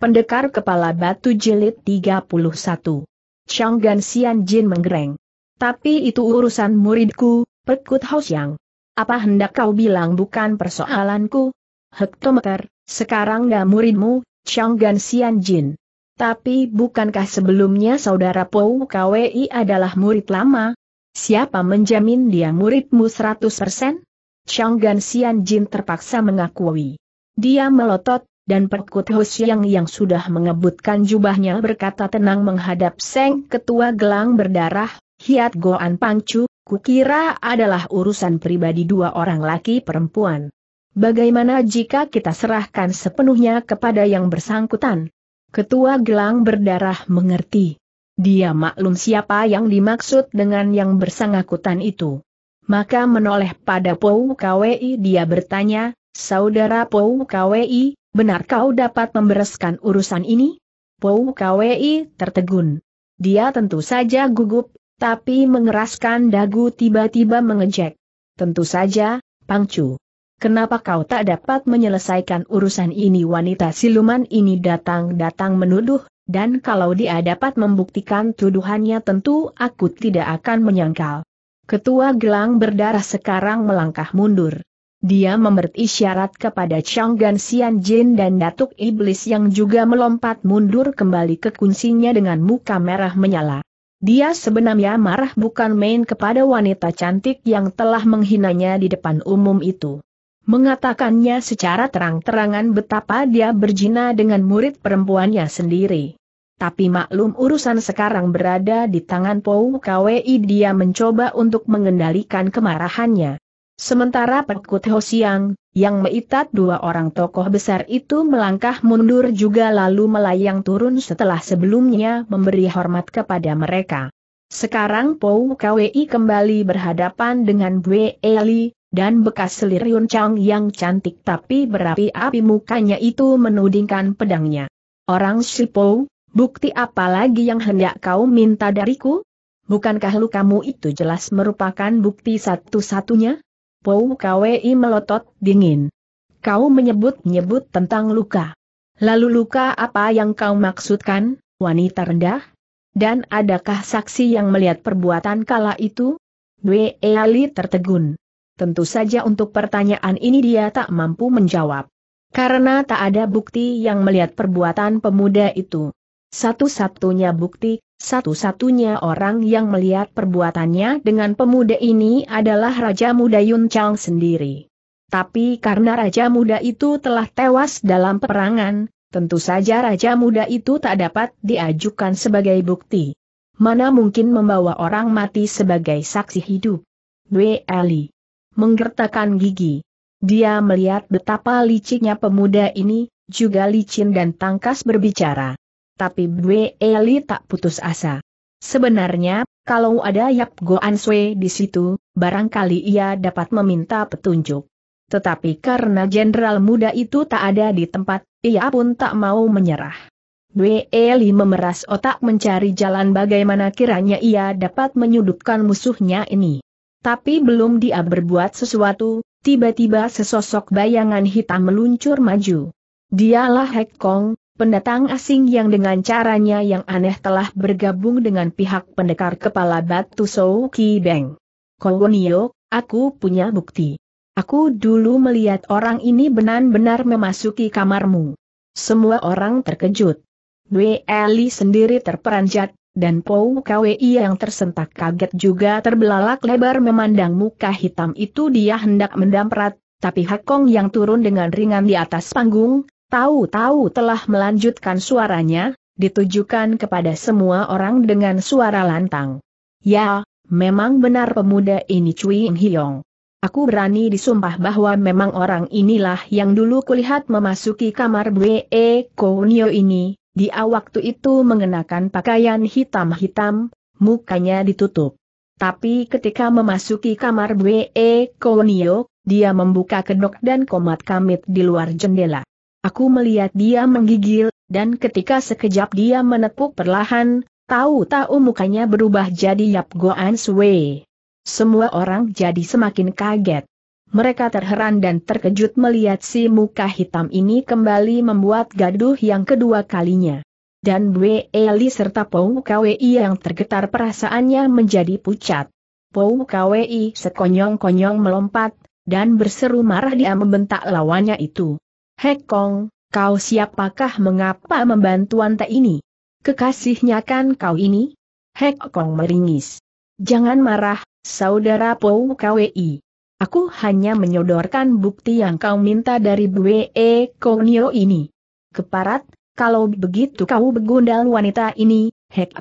Pendekar Kepala Batu Jilid 31. Gan Xian Jin menggereng. Tapi itu urusan muridku, Perkut Pekut Yang. Apa hendak kau bilang bukan persoalanku? Hektometer, sekarang gak muridmu, Gan Xian Jin. Tapi bukankah sebelumnya saudara Pou KWI adalah murid lama? Siapa menjamin dia muridmu 100%? Gan Xian Jin terpaksa mengakui. Dia melotot, dan Perkut Hosiang yang sudah mengebutkan jubahnya berkata tenang menghadap Seng Ketua Gelang Berdarah, Hiat Goan Pangcu, kukira adalah urusan pribadi dua orang laki perempuan. Bagaimana jika kita serahkan sepenuhnya kepada yang bersangkutan? Ketua Gelang Berdarah mengerti. Dia maklum siapa yang dimaksud dengan yang bersangkutan itu. Maka menoleh pada Pou Kwi dia bertanya, Saudara Pou Kwi, Benar kau dapat membereskan urusan ini? Pou Kwei tertegun. Dia tentu saja gugup, tapi mengeraskan dagu tiba-tiba mengejek. Tentu saja, Pangcu. Kenapa kau tak dapat menyelesaikan urusan ini wanita siluman ini datang-datang menuduh, dan kalau dia dapat membuktikan tuduhannya tentu aku tidak akan menyangkal. Ketua gelang berdarah sekarang melangkah mundur. Dia memberi isyarat kepada Chang Gan Xian Jin dan Datuk Iblis yang juga melompat mundur kembali ke kuncinya dengan muka merah menyala. Dia sebenarnya marah bukan main kepada wanita cantik yang telah menghinanya di depan umum itu. Mengatakannya secara terang-terangan betapa dia berjina dengan murid perempuannya sendiri. Tapi maklum urusan sekarang berada di tangan Pou Kwi dia mencoba untuk mengendalikan kemarahannya. Sementara Pekut Hosiang, yang meitat dua orang tokoh besar itu melangkah mundur juga lalu melayang turun setelah sebelumnya memberi hormat kepada mereka. Sekarang Pou KWI kembali berhadapan dengan Bwe Eli, dan bekas Yun Chang yang cantik tapi berapi-api mukanya itu menudingkan pedangnya. Orang si Pou, bukti apa lagi yang hendak kau minta dariku? Bukankah lukamu itu jelas merupakan bukti satu-satunya? Pou Kwei melotot dingin. Kau menyebut-nyebut tentang luka. Lalu luka apa yang kau maksudkan, wanita rendah? Dan adakah saksi yang melihat perbuatan kala itu? Dwe Eali tertegun. Tentu saja untuk pertanyaan ini dia tak mampu menjawab. Karena tak ada bukti yang melihat perbuatan pemuda itu. Satu-satunya bukti satu-satunya orang yang melihat perbuatannya dengan pemuda ini adalah Raja Muda Yun Chang sendiri. Tapi karena Raja Muda itu telah tewas dalam peperangan, tentu saja Raja Muda itu tak dapat diajukan sebagai bukti. Mana mungkin membawa orang mati sebagai saksi hidup? Dwe Ali menggertakkan gigi. Dia melihat betapa liciknya pemuda ini, juga licin dan tangkas berbicara tapi Bwe Eli tak putus asa. Sebenarnya, kalau ada Yap Goan Sui di situ, barangkali ia dapat meminta petunjuk. Tetapi karena jenderal muda itu tak ada di tempat, ia pun tak mau menyerah. Bwe Eli memeras otak mencari jalan bagaimana kiranya ia dapat menyudutkan musuhnya ini. Tapi belum dia berbuat sesuatu, tiba-tiba sesosok bayangan hitam meluncur maju. Dialah Hek Kong, pendatang asing yang dengan caranya yang aneh telah bergabung dengan pihak pendekar kepala batu Sou Ki Beng. Kowonio, aku punya bukti. Aku dulu melihat orang ini benar-benar memasuki kamarmu. Semua orang terkejut. Dwe Eli sendiri terperanjat, dan Pou Kwi yang tersentak kaget juga terbelalak lebar memandang muka hitam itu dia hendak mendamprat, tapi Hakong yang turun dengan ringan di atas panggung, Tahu-tahu telah melanjutkan suaranya, ditujukan kepada semua orang dengan suara lantang. Ya, memang benar pemuda ini Cui In Hiong. Aku berani disumpah bahwa memang orang inilah yang dulu kulihat memasuki kamar E Konyo ini, dia waktu itu mengenakan pakaian hitam-hitam, mukanya ditutup. Tapi ketika memasuki kamar E Konyo, dia membuka kedok dan komat kamit di luar jendela. Aku melihat dia menggigil, dan ketika sekejap dia menepuk perlahan, tahu-tahu mukanya berubah jadi Yap Goan Sui. Semua orang jadi semakin kaget. Mereka terheran dan terkejut melihat si muka hitam ini kembali membuat gaduh yang kedua kalinya. Dan Bwe Eli serta Pou Kwi yang tergetar perasaannya menjadi pucat. Pou Kwi sekonyong-konyong melompat, dan berseru marah dia membentak lawannya itu. Hekong, kau siapakah mengapa membantu anta ini? Kekasihnya kan kau ini? Hekong meringis. Jangan marah, saudara Pou KWI. Aku hanya menyodorkan bukti yang kau minta dari E. Konyo ini. Keparat, kalau begitu kau begundal wanita ini,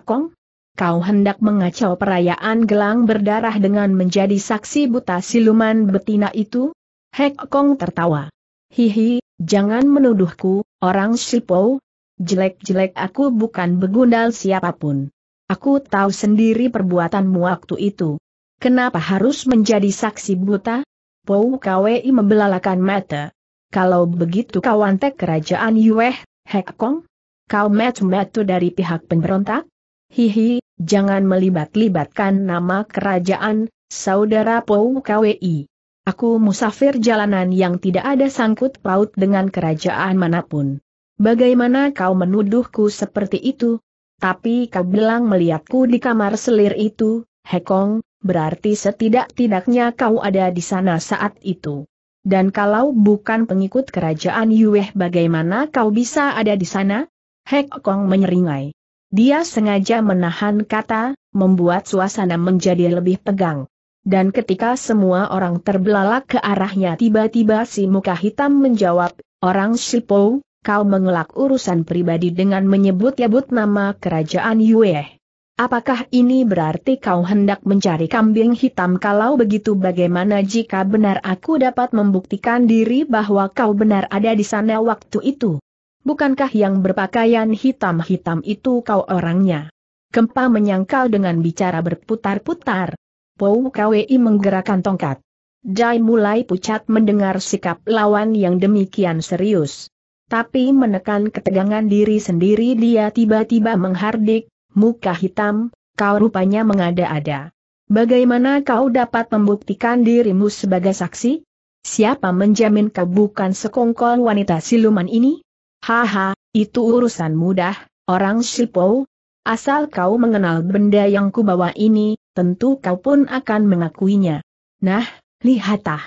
Kong? Kau hendak mengacau perayaan gelang berdarah dengan menjadi saksi buta siluman betina itu? Hek Kong tertawa. Hihi, Jangan menuduhku, orang Sipo. Jelek-jelek aku bukan begundal siapapun. Aku tahu sendiri perbuatanmu waktu itu. Kenapa harus menjadi saksi buta? Pou Kwei membelalakan mata. Kalau begitu kau antek kerajaan Yueh, Hek Kong? Kau metu-metu dari pihak pemberontak? Hihi, jangan melibat-libatkan nama kerajaan, saudara Pou Kwei. Aku musafir jalanan yang tidak ada sangkut paut dengan kerajaan manapun. Bagaimana kau menuduhku seperti itu? Tapi kau bilang melihatku di kamar selir itu, Hekong, berarti setidak-tidaknya kau ada di sana saat itu. Dan kalau bukan pengikut kerajaan Yueh bagaimana kau bisa ada di sana? Hekong menyeringai. Dia sengaja menahan kata, membuat suasana menjadi lebih tegang dan ketika semua orang terbelalak ke arahnya tiba-tiba si muka hitam menjawab, Orang Sipo, kau mengelak urusan pribadi dengan menyebut-nyebut nama kerajaan Yue. Apakah ini berarti kau hendak mencari kambing hitam kalau begitu bagaimana jika benar aku dapat membuktikan diri bahwa kau benar ada di sana waktu itu? Bukankah yang berpakaian hitam-hitam itu kau orangnya? Kempa menyangkal dengan bicara berputar-putar, Pou Kwei menggerakkan tongkat. Jai mulai pucat mendengar sikap lawan yang demikian serius. Tapi menekan ketegangan diri sendiri dia tiba-tiba menghardik, muka hitam, kau rupanya mengada-ada. Bagaimana kau dapat membuktikan dirimu sebagai saksi? Siapa menjamin kau bukan sekongkol wanita siluman ini? Haha, itu urusan mudah, orang Shipou, Asal kau mengenal benda yang kubawa ini, tentu kau pun akan mengakuinya. Nah, lihatlah,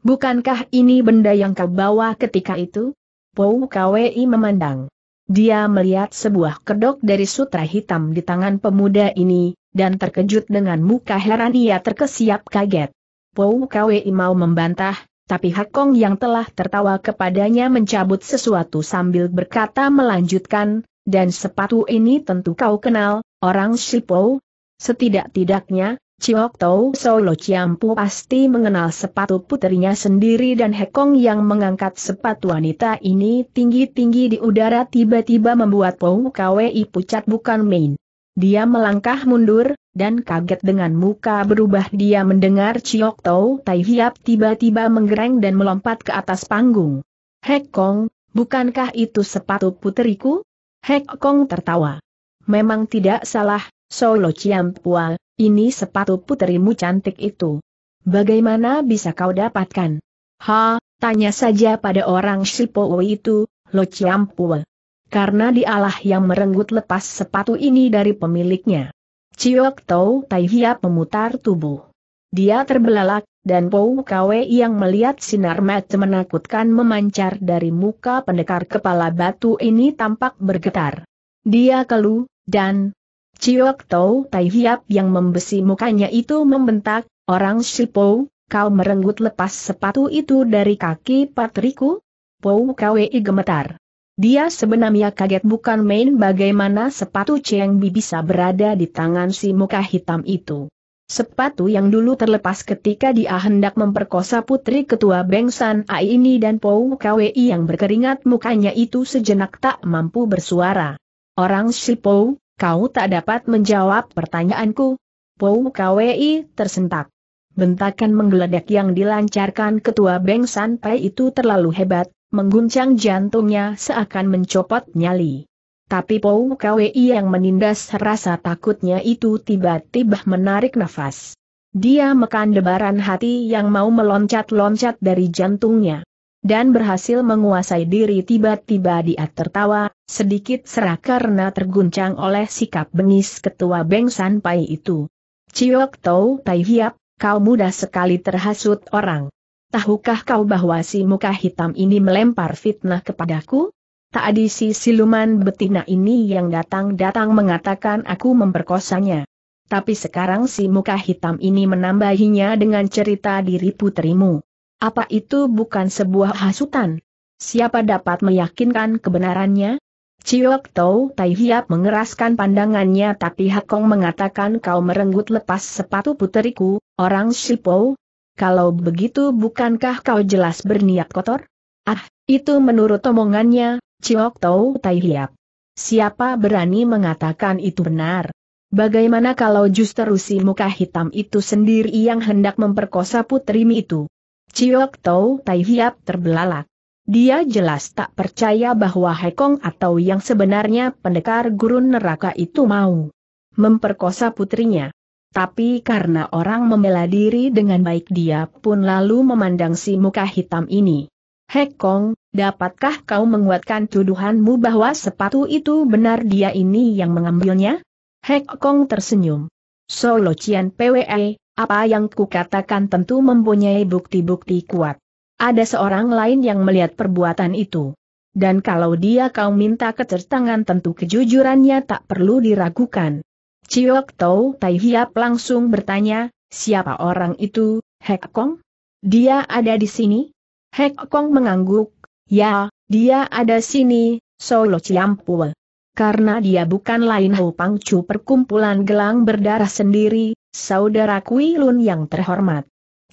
Bukankah ini benda yang kau bawa ketika itu? Pou Kwei memandang. Dia melihat sebuah kedok dari sutra hitam di tangan pemuda ini, dan terkejut dengan muka heran ia terkesiap kaget. Pou Kwei mau membantah, tapi Hakong yang telah tertawa kepadanya mencabut sesuatu sambil berkata melanjutkan, dan sepatu ini tentu kau kenal, orang Sipo. Setidak-tidaknya, Chiok Tau Solo Ciampu pasti mengenal sepatu putrinya sendiri dan Hekong yang mengangkat sepatu wanita ini tinggi-tinggi di udara tiba-tiba membuat Pou Kwi pucat bukan main. Dia melangkah mundur, dan kaget dengan muka berubah dia mendengar Chiok Tau Tai Hiap tiba-tiba menggereng dan melompat ke atas panggung. Hekong, bukankah itu sepatu puteriku? Hek Kong tertawa. Memang tidak salah, Solo Ciampua, ini sepatu puterimu cantik itu. Bagaimana bisa kau dapatkan? Ha, tanya saja pada orang Shipowo itu, Lo Ciampua. Karena dialah yang merenggut lepas sepatu ini dari pemiliknya. Ciok Tau Tai Hiap memutar tubuh. Dia terbelalak, dan Pou Kwe yang melihat sinar mata menakutkan memancar dari muka pendekar kepala batu ini tampak bergetar. Dia keluh, dan Ciok Tau Tai Hiap yang membesi mukanya itu membentak, Orang Shipou, kau merenggut lepas sepatu itu dari kaki patriku? Pou Kwe gemetar. Dia sebenarnya kaget bukan main bagaimana sepatu Cheng Bi bisa berada di tangan si muka hitam itu. Sepatu yang dulu terlepas ketika dia hendak memperkosa putri ketua Bengsan Ai ini dan Pou Kwi yang berkeringat mukanya itu sejenak tak mampu bersuara. Orang si Pou, kau tak dapat menjawab pertanyaanku. Pou Kwi tersentak. Bentakan menggeledak yang dilancarkan ketua Bengsan Pai itu terlalu hebat, mengguncang jantungnya seakan mencopot nyali. Tapi Pou Kwi yang menindas rasa takutnya itu tiba-tiba menarik nafas. Dia mekan debaran hati yang mau meloncat-loncat dari jantungnya. Dan berhasil menguasai diri tiba-tiba dia tertawa, sedikit serak karena terguncang oleh sikap bengis ketua Beng San itu. Ciyok Tau Tai Hiap, kau mudah sekali terhasut orang. Tahukah kau bahwa si muka hitam ini melempar fitnah kepadaku? Tak si siluman betina ini yang datang-datang mengatakan aku memperkosanya. Tapi sekarang si muka hitam ini menambahinya dengan cerita diri putrimu. Apa itu bukan sebuah hasutan? Siapa dapat meyakinkan kebenarannya? Ciok Tau Tai Hiap mengeraskan pandangannya tapi Hakong mengatakan kau merenggut lepas sepatu puteriku, orang Shipo. Kalau begitu bukankah kau jelas berniat kotor? Ah, itu menurut omongannya, Ciok Tau Tai Hiap. Siapa berani mengatakan itu benar? Bagaimana kalau justru si muka hitam itu sendiri yang hendak memperkosa putri itu? Ciok Tau Tai Hiap terbelalak. Dia jelas tak percaya bahwa Hekong atau yang sebenarnya pendekar gurun neraka itu mau memperkosa putrinya. Tapi karena orang membela diri dengan baik dia pun lalu memandang si muka hitam ini. Hekong, dapatkah kau menguatkan tuduhanmu bahwa sepatu itu benar dia ini yang mengambilnya? Hekong tersenyum. Solo Cian PWE, apa yang kukatakan tentu mempunyai bukti-bukti kuat. Ada seorang lain yang melihat perbuatan itu. Dan kalau dia kau minta kecertangan tentu kejujurannya tak perlu diragukan. Ciok Tau Tai Hiap langsung bertanya, siapa orang itu, Hekong? Kong? Dia ada di sini? Hek Kong mengangguk, ya, dia ada sini, Solo Ciampul. Karena dia bukan lain Ho Chu perkumpulan gelang berdarah sendiri, saudara Kui Lun yang terhormat.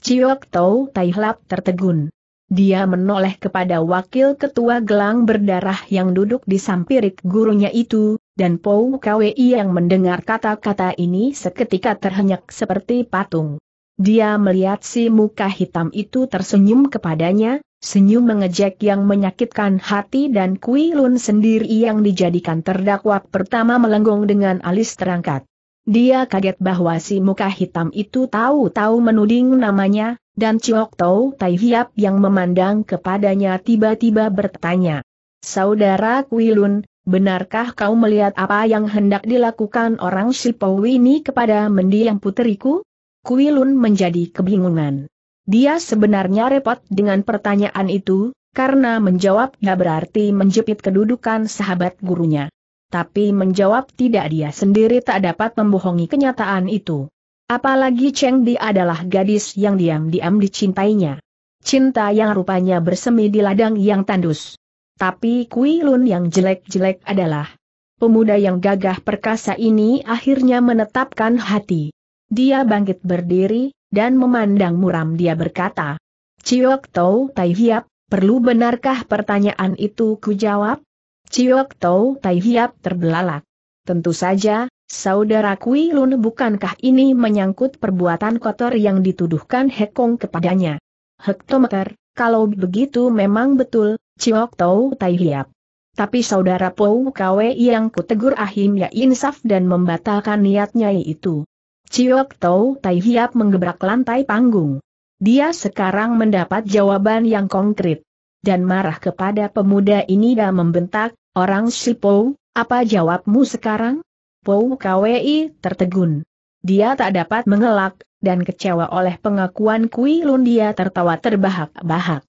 Ciok Tau Tai Lap tertegun. Dia menoleh kepada wakil ketua gelang berdarah yang duduk di sampirik gurunya itu, dan Pou Kwei yang mendengar kata-kata ini seketika terhenyak seperti patung. Dia melihat si muka hitam itu tersenyum kepadanya, senyum mengejek yang menyakitkan hati dan Kui Lun sendiri yang dijadikan terdakwa pertama melenggong dengan alis terangkat. Dia kaget bahwa si muka hitam itu tahu-tahu menuding namanya, dan Chiok Tau Tai Hiap yang memandang kepadanya tiba-tiba bertanya. Saudara Kui Lun, benarkah kau melihat apa yang hendak dilakukan orang Sipowi ini kepada mendiang puteriku? Kuilun menjadi kebingungan. Dia sebenarnya repot dengan pertanyaan itu, karena menjawabnya berarti menjepit kedudukan sahabat gurunya. Tapi menjawab tidak dia sendiri tak dapat membohongi kenyataan itu. Apalagi Cheng Di adalah gadis yang diam-diam dicintainya. Cinta yang rupanya bersemi di ladang yang tandus. Tapi Kui Lun yang jelek-jelek adalah pemuda yang gagah perkasa ini akhirnya menetapkan hati. Dia bangkit berdiri, dan memandang muram dia berkata, Ciyok Tau Tai Hiap, perlu benarkah pertanyaan itu ku jawab? Ciyok Tau Tai Hiap terbelalak. Tentu saja, Saudara Kui Lun bukankah ini menyangkut perbuatan kotor yang dituduhkan Hekong kepadanya? Hektometer, kalau begitu memang betul, Ciyok Tau Tai Hiap. Tapi saudara Pou Kwe yang kutegur Ahim ya insaf dan membatalkan niatnya itu. Ciok Tau Tai Hiap menggebrak lantai panggung. Dia sekarang mendapat jawaban yang konkret. Dan marah kepada pemuda ini dan membentak, Orang si Po, apa jawabmu sekarang? Pou KWI tertegun. Dia tak dapat mengelak, dan kecewa oleh pengakuan Kui Lun dia tertawa terbahak-bahak.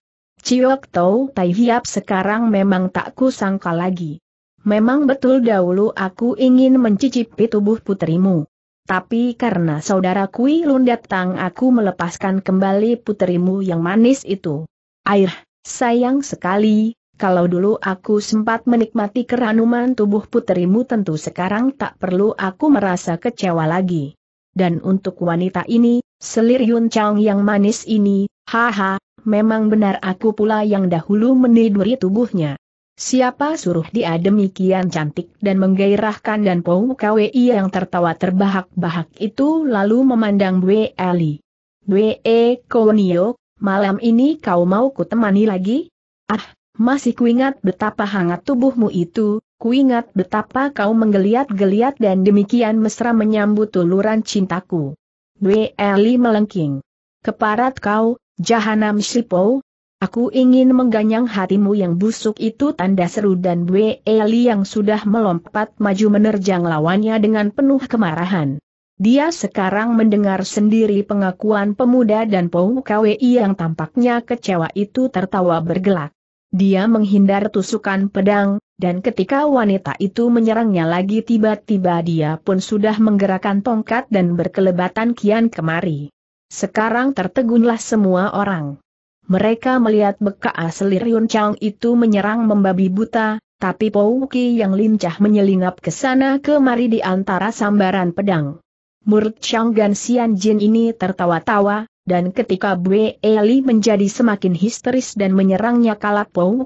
Ciok Tau Tai Hiap sekarang memang tak kusangka lagi. Memang betul dahulu aku ingin mencicipi tubuh putrimu tapi karena saudara Kui Lun datang aku melepaskan kembali puterimu yang manis itu. Air, sayang sekali, kalau dulu aku sempat menikmati keranuman tubuh puterimu tentu sekarang tak perlu aku merasa kecewa lagi. Dan untuk wanita ini, selir Yun Chang yang manis ini, haha, memang benar aku pula yang dahulu meniduri tubuhnya. Siapa suruh dia demikian cantik dan menggairahkan dan Pou Kwi yang tertawa terbahak-bahak itu lalu memandang Bwe Ali. Bwe Konio, malam ini kau mau kutemani lagi? Ah, masih kuingat betapa hangat tubuhmu itu, kuingat betapa kau menggeliat-geliat dan demikian mesra menyambut tuluran cintaku. Bwe Ali melengking. Keparat kau, jahanam Shipou, Aku ingin mengganyang hatimu yang busuk itu tanda seru dan Bwe Eli yang sudah melompat maju menerjang lawannya dengan penuh kemarahan. Dia sekarang mendengar sendiri pengakuan pemuda dan Pou Kwi yang tampaknya kecewa itu tertawa bergelak. Dia menghindar tusukan pedang, dan ketika wanita itu menyerangnya lagi tiba-tiba dia pun sudah menggerakkan tongkat dan berkelebatan kian kemari. Sekarang tertegunlah semua orang. Mereka melihat beka asli Ryun Chang itu menyerang membabi buta, tapi Pouki yang lincah menyelinap ke sana kemari di antara sambaran pedang. Murid Chang Gan Xian Jin ini tertawa-tawa, dan ketika Bwe Eli menjadi semakin histeris dan menyerangnya kala Pou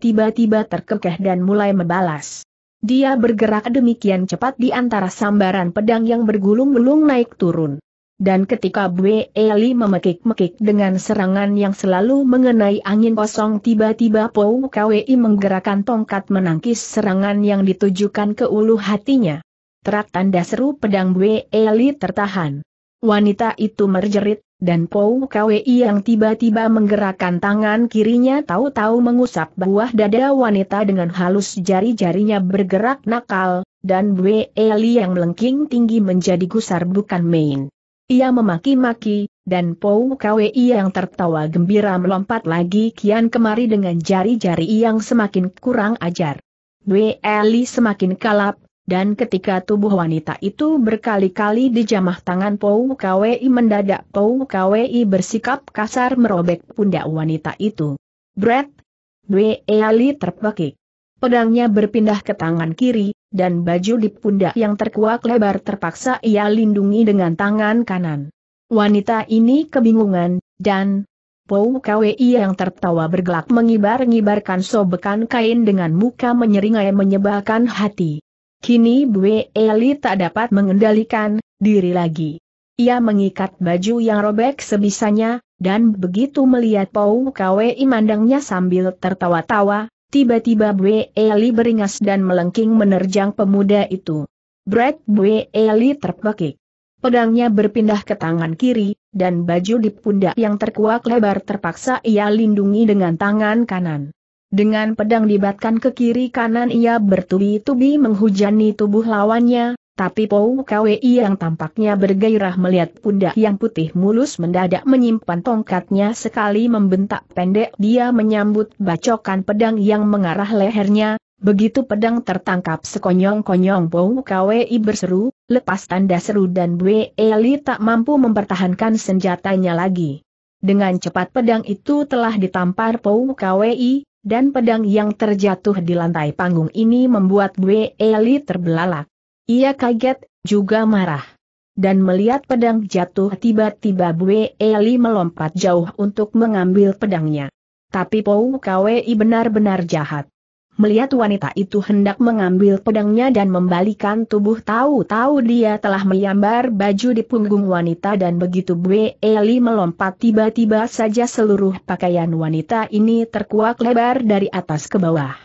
tiba-tiba terkekeh dan mulai membalas. Dia bergerak demikian cepat di antara sambaran pedang yang bergulung-gulung naik turun. Dan ketika Bue Eli memekik-mekik dengan serangan yang selalu mengenai angin kosong tiba-tiba Pou Kwei menggerakkan tongkat menangkis serangan yang ditujukan ke ulu hatinya. Terak tanda seru pedang Bue Eli tertahan. Wanita itu merjerit, dan Pou Kwei yang tiba-tiba menggerakkan tangan kirinya tahu-tahu mengusap buah dada wanita dengan halus jari-jarinya bergerak nakal, dan Bue Eli yang melengking tinggi menjadi gusar bukan main. Ia memaki-maki, dan Pou Kwei yang tertawa gembira melompat lagi kian kemari dengan jari-jari yang semakin kurang ajar. Dwe Eli semakin kalap, dan ketika tubuh wanita itu berkali-kali dijamah tangan Pou Kwei, mendadak Pou Kwei bersikap kasar merobek pundak wanita itu. Brett! Dwe Eali terpekik. Pedangnya berpindah ke tangan kiri, dan baju di pundak yang terkuak lebar terpaksa ia lindungi dengan tangan kanan. Wanita ini kebingungan, dan Pou Kwi yang tertawa bergelak mengibar-ngibarkan sobekan kain dengan muka menyeringai menyebalkan hati. Kini Bu Eli tak dapat mengendalikan diri lagi. Ia mengikat baju yang robek sebisanya, dan begitu melihat Pou Kwe mandangnya sambil tertawa-tawa, Tiba-tiba Bue Eli beringas dan melengking menerjang pemuda itu. Brad Bue Eli terpekik. Pedangnya berpindah ke tangan kiri, dan baju di pundak yang terkuak lebar terpaksa ia lindungi dengan tangan kanan. Dengan pedang dibatkan ke kiri kanan ia bertubi-tubi menghujani tubuh lawannya, tapi Pou Kwi yang tampaknya bergairah melihat pundak yang putih mulus mendadak menyimpan tongkatnya sekali membentak pendek dia menyambut bacokan pedang yang mengarah lehernya, begitu pedang tertangkap sekonyong-konyong Pou Kwi berseru, lepas tanda seru dan Bwe Eli tak mampu mempertahankan senjatanya lagi. Dengan cepat pedang itu telah ditampar Pou Kwi, dan pedang yang terjatuh di lantai panggung ini membuat Bwe Eli terbelalak. Ia kaget, juga marah. Dan melihat pedang jatuh tiba-tiba Bue Eli melompat jauh untuk mengambil pedangnya. Tapi Pou Kwei benar-benar jahat. Melihat wanita itu hendak mengambil pedangnya dan membalikan tubuh tahu-tahu dia telah menyambar baju di punggung wanita dan begitu Bue Eli melompat tiba-tiba saja seluruh pakaian wanita ini terkuak lebar dari atas ke bawah.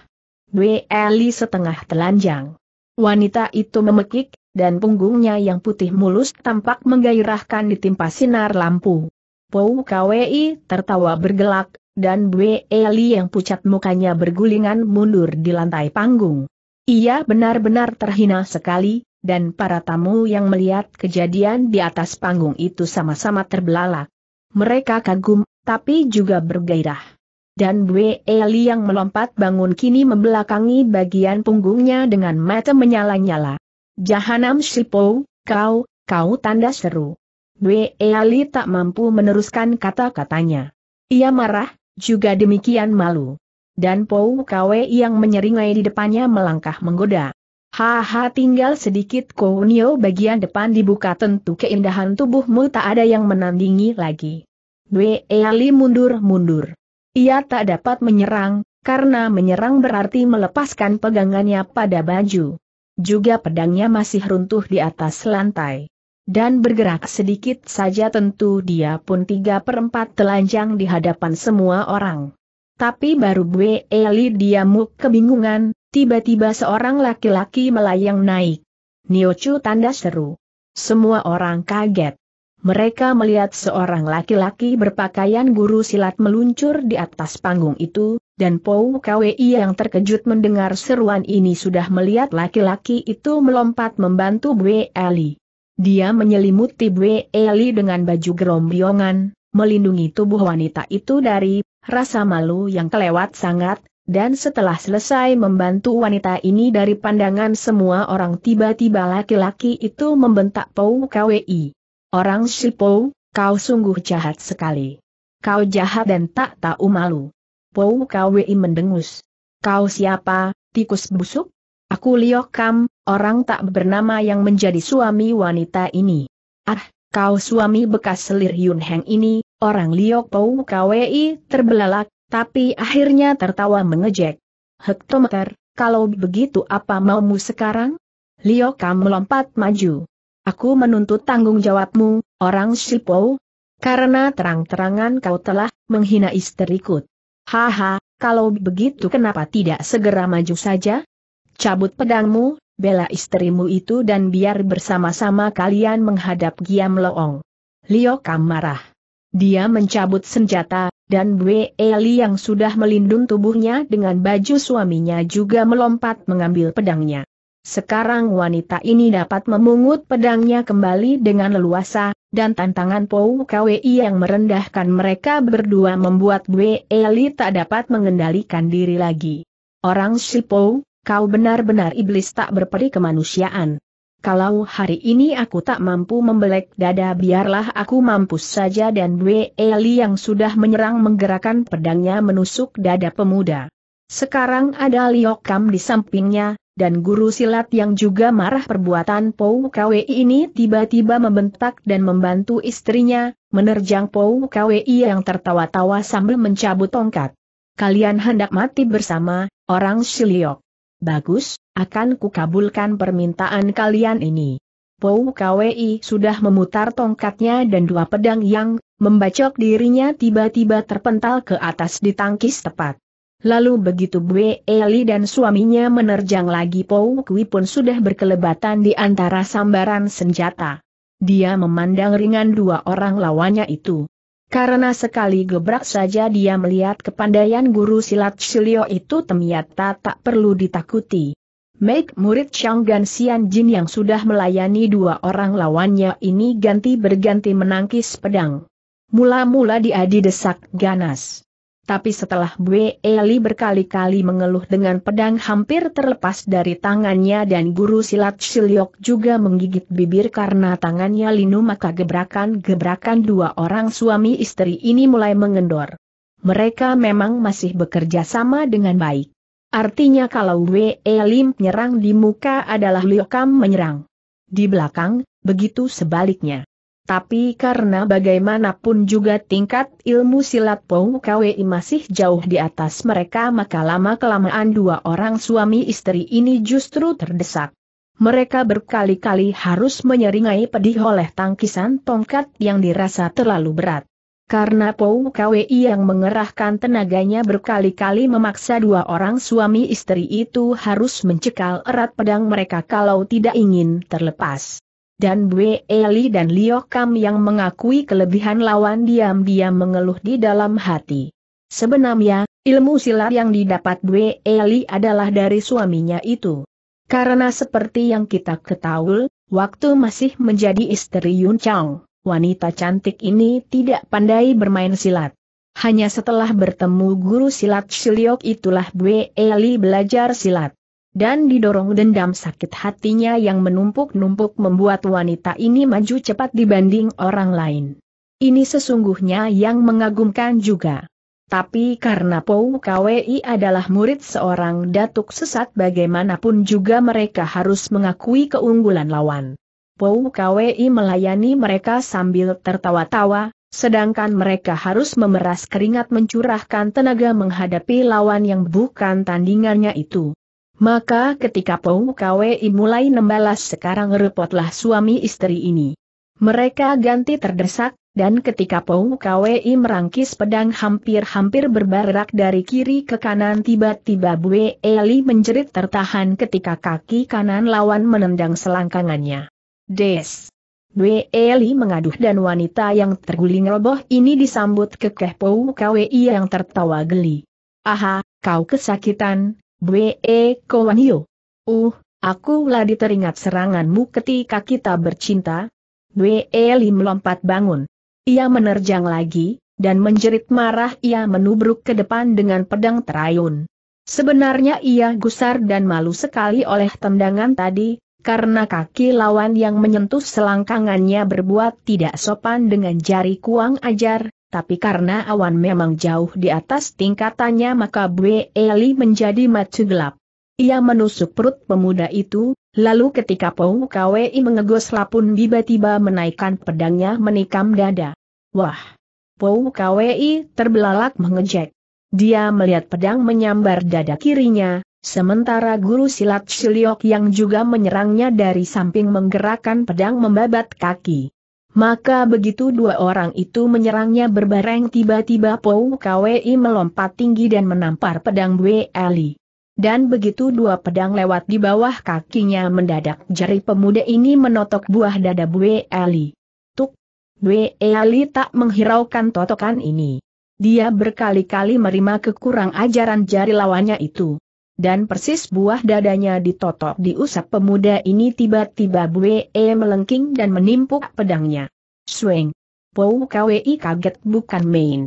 Bue Eli setengah telanjang. Wanita itu memekik, dan punggungnya yang putih mulus tampak menggairahkan ditimpa sinar lampu. Pou Kwei tertawa bergelak, dan Bwe Eli yang pucat mukanya bergulingan mundur di lantai panggung. Ia benar-benar terhina sekali, dan para tamu yang melihat kejadian di atas panggung itu sama-sama terbelalak. Mereka kagum, tapi juga bergairah dan Bue Eli yang melompat bangun kini membelakangi bagian punggungnya dengan mata menyala-nyala. Jahanam Shipo, kau, kau tanda seru. Bue Eli tak mampu meneruskan kata-katanya. Ia marah, juga demikian malu. Dan Pou Kwe yang menyeringai di depannya melangkah menggoda. Haha tinggal sedikit Kounio bagian depan dibuka tentu keindahan tubuhmu tak ada yang menandingi lagi. Bue Eli mundur-mundur. Ia tak dapat menyerang, karena menyerang berarti melepaskan pegangannya pada baju. Juga pedangnya masih runtuh di atas lantai. Dan bergerak sedikit saja tentu dia pun tiga perempat telanjang di hadapan semua orang. Tapi baru Bwe Eli diamuk kebingungan, tiba-tiba seorang laki-laki melayang naik. Niochu tanda seru. Semua orang kaget mereka melihat seorang laki-laki berpakaian guru silat meluncur di atas panggung itu, dan Pou Kwi yang terkejut mendengar seruan ini sudah melihat laki-laki itu melompat membantu Bwe Eli. Dia menyelimuti Bwe Eli dengan baju gerombongan, melindungi tubuh wanita itu dari rasa malu yang kelewat sangat, dan setelah selesai membantu wanita ini dari pandangan semua orang tiba-tiba laki-laki itu membentak Pou Kwi. Orang Sipo, kau sungguh jahat sekali. Kau jahat dan tak tahu malu. Pou Kwi mendengus. Kau siapa, tikus busuk? Aku Liokam, orang tak bernama yang menjadi suami wanita ini. Ah, kau suami bekas selir Yun Heng ini, orang Liok Pou Kwi terbelalak, tapi akhirnya tertawa mengejek. Hektometer, kalau begitu apa maumu sekarang? Liokam melompat maju. Aku menuntut tanggung jawabmu, orang Sipo. karena terang-terangan kau telah menghina istriku. Haha, kalau begitu kenapa tidak segera maju saja? Cabut pedangmu, bela istrimu itu dan biar bersama-sama kalian menghadap Giam Loong. Lio Kam marah. Dia mencabut senjata, dan Bwe Eli yang sudah melindung tubuhnya dengan baju suaminya juga melompat mengambil pedangnya. Sekarang wanita ini dapat memungut pedangnya kembali dengan leluasa, dan tantangan Pou Kwi yang merendahkan mereka berdua membuat Wei Eli tak dapat mengendalikan diri lagi. Orang si Pou, kau benar-benar iblis tak berperi kemanusiaan. Kalau hari ini aku tak mampu membelek dada biarlah aku mampus saja dan Wei Eli yang sudah menyerang menggerakkan pedangnya menusuk dada pemuda. Sekarang ada Liokam di sampingnya, dan guru silat yang juga marah perbuatan Pou Kwei ini tiba-tiba membentak dan membantu istrinya, menerjang Pou Kwei yang tertawa-tawa sambil mencabut tongkat. Kalian hendak mati bersama, orang Siliok. Bagus, akan kukabulkan permintaan kalian ini. Pou Kwei sudah memutar tongkatnya dan dua pedang yang membacok dirinya tiba-tiba terpental ke atas di tangkis tepat. Lalu begitu Bwe Eli dan suaminya menerjang lagi Pou Kui pun sudah berkelebatan di antara sambaran senjata. Dia memandang ringan dua orang lawannya itu. Karena sekali gebrak saja dia melihat kepandaian guru silat Silio itu ternyata tak perlu ditakuti. Meg murid Chang Gan Xian Jin yang sudah melayani dua orang lawannya ini ganti berganti menangkis pedang. Mula-mula dia didesak ganas. Tapi setelah Bue Eli berkali-kali mengeluh dengan pedang hampir terlepas dari tangannya dan guru silat Siliok juga menggigit bibir karena tangannya linu maka gebrakan-gebrakan dua orang suami istri ini mulai mengendor. Mereka memang masih bekerja sama dengan baik. Artinya kalau Wei Elim menyerang di muka adalah Liokam menyerang. Di belakang, begitu sebaliknya. Tapi karena bagaimanapun juga tingkat ilmu silat Pou Kwi masih jauh di atas mereka maka lama-kelamaan dua orang suami istri ini justru terdesak. Mereka berkali-kali harus menyeringai pedih oleh tangkisan tongkat yang dirasa terlalu berat. Karena Pou KWI yang mengerahkan tenaganya berkali-kali memaksa dua orang suami istri itu harus mencekal erat pedang mereka kalau tidak ingin terlepas dan Bue Eli dan Liu Kam yang mengakui kelebihan lawan diam-diam mengeluh di dalam hati. Sebenarnya, ilmu silat yang didapat Bue Eli adalah dari suaminya itu. Karena seperti yang kita ketahui, waktu masih menjadi istri Yun Chang, wanita cantik ini tidak pandai bermain silat. Hanya setelah bertemu guru silat Shiliok itulah Bue Eli belajar silat dan didorong dendam sakit hatinya yang menumpuk-numpuk membuat wanita ini maju cepat dibanding orang lain. Ini sesungguhnya yang mengagumkan juga. Tapi karena Pou Kwi adalah murid seorang datuk sesat bagaimanapun juga mereka harus mengakui keunggulan lawan. Pou Kwi melayani mereka sambil tertawa-tawa, sedangkan mereka harus memeras keringat mencurahkan tenaga menghadapi lawan yang bukan tandingannya itu. Maka ketika Pong Kwei mulai membalas sekarang repotlah suami istri ini. Mereka ganti terdesak, dan ketika Pong Kwei merangkis pedang hampir-hampir berbarak dari kiri ke kanan tiba-tiba Bue Eli menjerit tertahan ketika kaki kanan lawan menendang selangkangannya. Des! Bue Eli mengaduh dan wanita yang terguling roboh ini disambut kekeh Pong Kwei yang tertawa geli. Aha, kau kesakitan, Bwe Koan Hyo. Uh, lah diteringat seranganmu ketika kita bercinta. Bwe Lim lompat bangun. Ia menerjang lagi, dan menjerit marah ia menubruk ke depan dengan pedang terayun. Sebenarnya ia gusar dan malu sekali oleh tendangan tadi, karena kaki lawan yang menyentuh selangkangannya berbuat tidak sopan dengan jari kuang ajar, tapi karena awan memang jauh di atas tingkatannya maka Bue Eli menjadi matu gelap. Ia menusuk perut pemuda itu, lalu ketika Pou Kwei mengegos lapun tiba-tiba menaikkan pedangnya menikam dada. Wah! Pou Kwei terbelalak mengejek. Dia melihat pedang menyambar dada kirinya, sementara guru silat Siliok yang juga menyerangnya dari samping menggerakkan pedang membabat kaki. Maka begitu dua orang itu menyerangnya berbareng tiba-tiba Pou Kwei melompat tinggi dan menampar pedang Bwe Ali. Dan begitu dua pedang lewat di bawah kakinya mendadak jari pemuda ini menotok buah dada Bwe Ali. Tuk! Bwe Ali tak menghiraukan totokan ini. Dia berkali-kali merima kekurang ajaran jari lawannya itu dan persis buah dadanya ditotok diusap pemuda ini tiba-tiba Bue e melengking dan menimpuk pedangnya. Sweng! Pou Kwei kaget bukan main.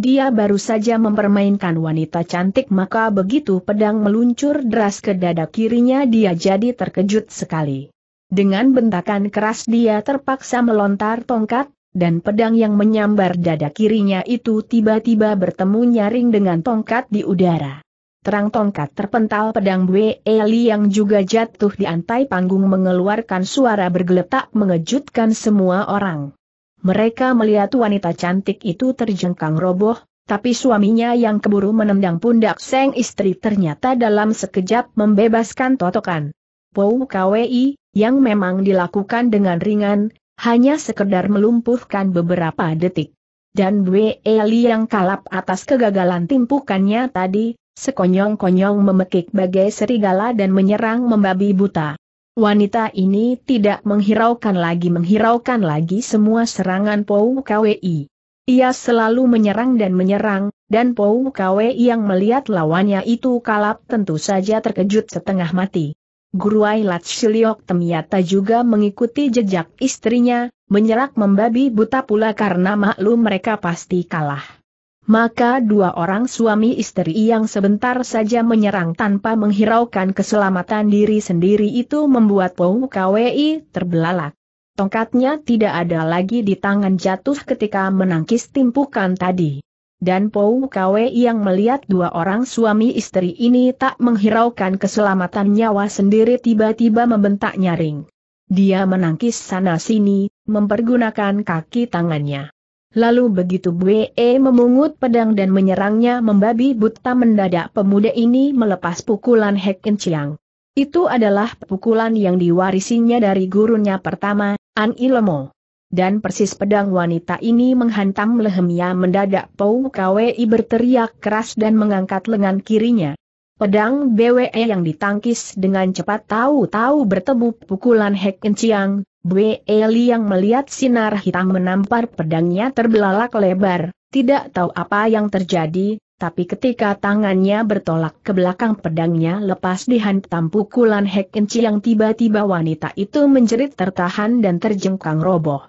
Dia baru saja mempermainkan wanita cantik maka begitu pedang meluncur deras ke dada kirinya dia jadi terkejut sekali. Dengan bentakan keras dia terpaksa melontar tongkat, dan pedang yang menyambar dada kirinya itu tiba-tiba bertemu nyaring dengan tongkat di udara. Terang tongkat terpental pedang Bue Eli yang juga jatuh di antai panggung mengeluarkan suara bergeletak mengejutkan semua orang. Mereka melihat wanita cantik itu terjengkang roboh, tapi suaminya yang keburu menendang pundak seng istri ternyata dalam sekejap membebaskan totokan. Pou KWI, yang memang dilakukan dengan ringan, hanya sekedar melumpuhkan beberapa detik. Dan Bue Eli yang kalap atas kegagalan timpukannya tadi, sekonyong-konyong memekik bagai serigala dan menyerang membabi buta. Wanita ini tidak menghiraukan lagi menghiraukan lagi semua serangan Pou KWI. Ia selalu menyerang dan menyerang, dan Pou KWI yang melihat lawannya itu kalap tentu saja terkejut setengah mati. Guru Ailat Shiliok Temiata juga mengikuti jejak istrinya, menyerak membabi buta pula karena maklum mereka pasti kalah maka dua orang suami istri yang sebentar saja menyerang tanpa menghiraukan keselamatan diri sendiri itu membuat Pou KWI terbelalak. Tongkatnya tidak ada lagi di tangan jatuh ketika menangkis timpukan tadi. Dan Pou KWI yang melihat dua orang suami istri ini tak menghiraukan keselamatan nyawa sendiri tiba-tiba membentak nyaring. Dia menangkis sana-sini, mempergunakan kaki tangannya. Lalu begitu BWE memungut pedang dan menyerangnya membabi buta mendadak pemuda ini melepas pukulan Hekin Chiang. Itu adalah pukulan yang diwarisinya dari gurunya pertama, An Ilomo. Dan persis pedang wanita ini menghantam lehemnya mendadak Pou Kwei berteriak keras dan mengangkat lengan kirinya. Pedang BWE yang ditangkis dengan cepat tahu-tahu bertemu pukulan Hekin Chiang, Bwe yang melihat sinar hitam menampar pedangnya terbelalak lebar, tidak tahu apa yang terjadi, tapi ketika tangannya bertolak ke belakang pedangnya lepas dihantam pukulan Hek Enci yang tiba-tiba wanita itu menjerit tertahan dan terjengkang roboh.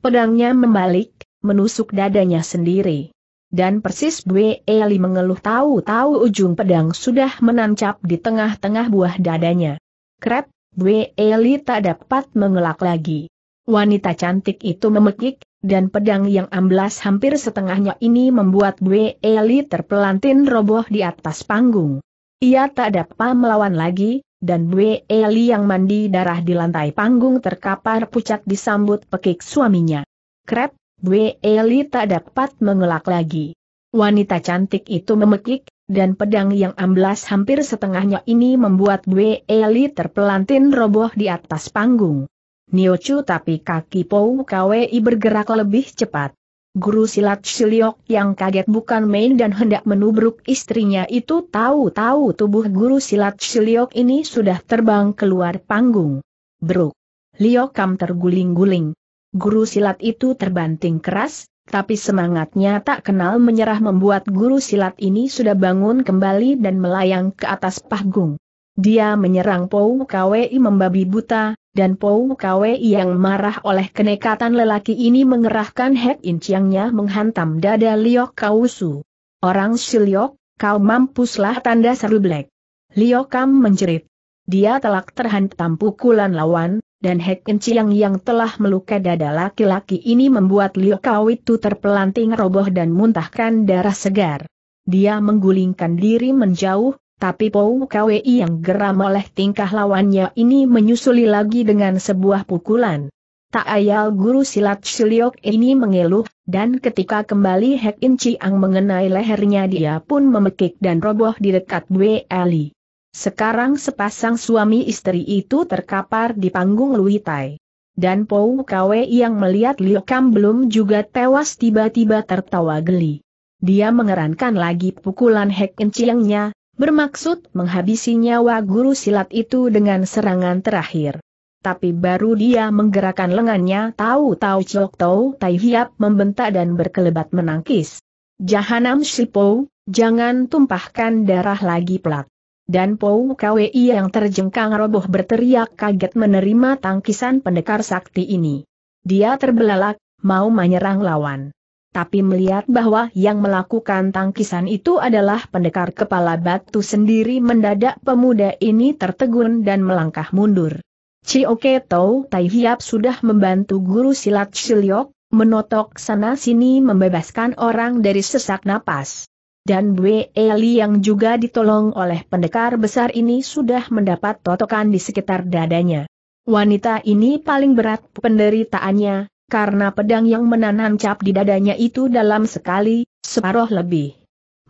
Pedangnya membalik, menusuk dadanya sendiri. Dan persis Bwe Eli mengeluh tahu-tahu ujung pedang sudah menancap di tengah-tengah buah dadanya. Krep, Bwe Eli tak dapat mengelak lagi. Wanita cantik itu memekik, dan pedang yang amblas hampir setengahnya ini membuat Bwe Eli terpelantin roboh di atas panggung. Ia tak dapat melawan lagi, dan Bwe Eli yang mandi darah di lantai panggung terkapar pucat disambut pekik suaminya. Krep, Bwe Eli tak dapat mengelak lagi. Wanita cantik itu memekik, dan pedang yang amblas hampir setengahnya ini membuat Dwe Eli terpelantin roboh di atas panggung. Niochu tapi kaki Pou Kwei bergerak lebih cepat. Guru silat Siliok yang kaget bukan main dan hendak menubruk istrinya itu tahu-tahu tubuh guru silat Siliok ini sudah terbang keluar panggung. Bruk. Liokam terguling-guling. Guru silat itu terbanting keras, tapi semangatnya tak kenal menyerah membuat guru silat ini sudah bangun kembali dan melayang ke atas panggung. Dia menyerang Pou Kwi membabi buta, dan Pou Kwi yang marah oleh kenekatan lelaki ini mengerahkan hek inciangnya menghantam dada Liok Kausu. Orang Siliok, kau mampuslah tanda seru Black. Liok Kam menjerit. Dia telak terhantam pukulan lawan, dan Hek Enciang yang telah melukai dada laki-laki ini membuat Liu Kau itu terpelanting roboh dan muntahkan darah segar. Dia menggulingkan diri menjauh, tapi Pou Kwei yang geram oleh tingkah lawannya ini menyusuli lagi dengan sebuah pukulan. Tak ayal guru silat Shiliok ini mengeluh, dan ketika kembali Hek In Chiang mengenai lehernya dia pun memekik dan roboh di dekat Bue Ali. Sekarang sepasang suami istri itu terkapar di panggung Luitai. Dan Pou Kwe yang melihat Liu Kam belum juga tewas tiba-tiba tertawa geli. Dia mengerankan lagi pukulan Hek Enciangnya, bermaksud menghabisi nyawa guru silat itu dengan serangan terakhir. Tapi baru dia menggerakkan lengannya tahu-tahu Chok Tau Tai Hiap membentak dan berkelebat menangkis. Jahanam Shipou, jangan tumpahkan darah lagi pelak. Dan Pou Kwei yang terjengkang roboh berteriak kaget menerima tangkisan pendekar sakti ini. Dia terbelalak, mau menyerang lawan. Tapi melihat bahwa yang melakukan tangkisan itu adalah pendekar kepala batu sendiri mendadak pemuda ini tertegun dan melangkah mundur. Cioke Tau Tai Hiap sudah membantu guru silat Shilyok, menotok sana-sini membebaskan orang dari sesak napas dan Bue Eli yang juga ditolong oleh pendekar besar ini sudah mendapat totokan di sekitar dadanya. Wanita ini paling berat penderitaannya, karena pedang yang menancap di dadanya itu dalam sekali, separuh lebih.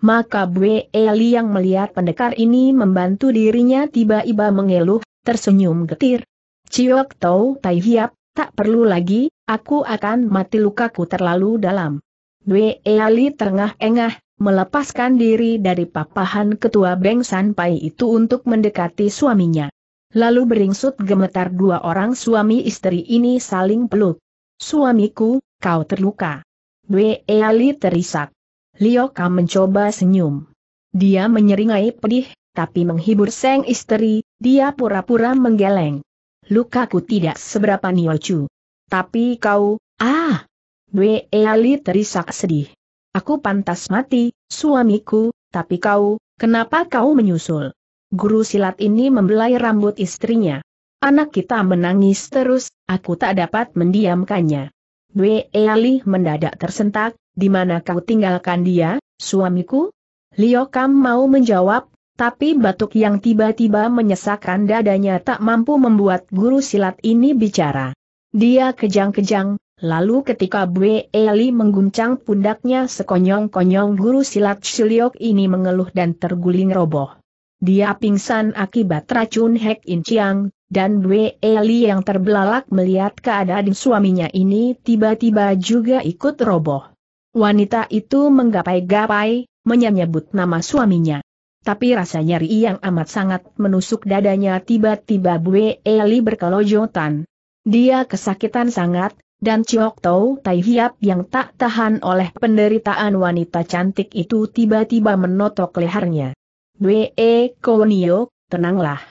Maka Bue Eli yang melihat pendekar ini membantu dirinya tiba-tiba mengeluh, tersenyum getir. Ciok Tau Tai Hiap, tak perlu lagi, aku akan mati lukaku terlalu dalam. Bue Eli terengah-engah, melepaskan diri dari papahan ketua Beng San Pai itu untuk mendekati suaminya. Lalu beringsut gemetar dua orang suami istri ini saling peluk. Suamiku, kau terluka. Wei Ali terisak. Lioka mencoba senyum. Dia menyeringai pedih, tapi menghibur sang istri, dia pura-pura menggeleng. Lukaku tidak seberapa niocu. Tapi kau, ah! Wei Ali terisak sedih. Aku pantas mati, suamiku, tapi kau, kenapa kau menyusul? Guru silat ini membelai rambut istrinya. Anak kita menangis terus, aku tak dapat mendiamkannya. Dwe Ali mendadak tersentak, di mana kau tinggalkan dia, suamiku? Liokam mau menjawab, tapi batuk yang tiba-tiba menyesakkan dadanya tak mampu membuat guru silat ini bicara. Dia kejang-kejang, Lalu ketika Bue Eli mengguncang pundaknya sekonyong-konyong guru silat Shiliok ini mengeluh dan terguling roboh. Dia pingsan akibat racun Hek In Chiang, dan Bue Eli yang terbelalak melihat keadaan suaminya ini tiba-tiba juga ikut roboh. Wanita itu menggapai-gapai, menyebut nama suaminya. Tapi rasa nyeri yang amat sangat menusuk dadanya tiba-tiba Bue Eli berkelojotan. Dia kesakitan sangat, dan Chiok Tau Tai Hiap yang tak tahan oleh penderitaan wanita cantik itu tiba-tiba menotok lehernya. Wee Kowonio, tenanglah.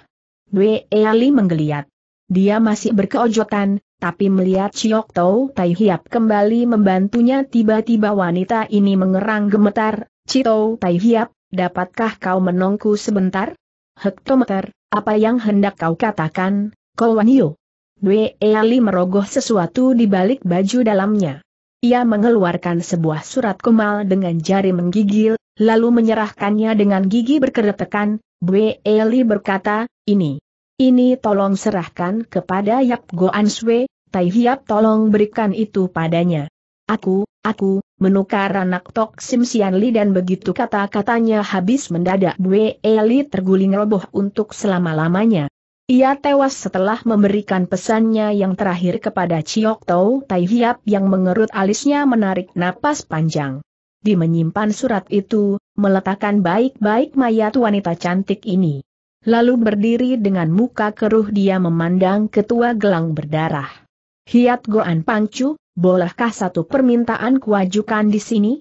Wee e Ali menggeliat. Dia masih berkeojotan, tapi melihat Chiok Tau Tai Hiap kembali membantunya tiba-tiba wanita ini mengerang gemetar, Cito Tai Hiap, dapatkah kau menongku sebentar? Hektometer, apa yang hendak kau katakan, Kowonio? Wei Eli merogoh sesuatu di balik baju dalamnya. Ia mengeluarkan sebuah surat kumal dengan jari menggigil, lalu menyerahkannya dengan gigi berkeretekan, Wei Eli berkata, ini. Ini tolong serahkan kepada Yap Goan Swe, Tai Hiap tolong berikan itu padanya. Aku, aku, menukar anak Tok Sim Sian Li dan begitu kata-katanya habis mendadak Bwe Eli terguling roboh untuk selama-lamanya. Ia tewas setelah memberikan pesannya yang terakhir kepada Chiok Tau Tai Hiap yang mengerut alisnya menarik napas panjang. Di menyimpan surat itu, meletakkan baik-baik mayat wanita cantik ini. Lalu berdiri dengan muka keruh dia memandang ketua gelang berdarah. Hiat Goan Pangcu, bolehkah satu permintaan kuajukan di sini?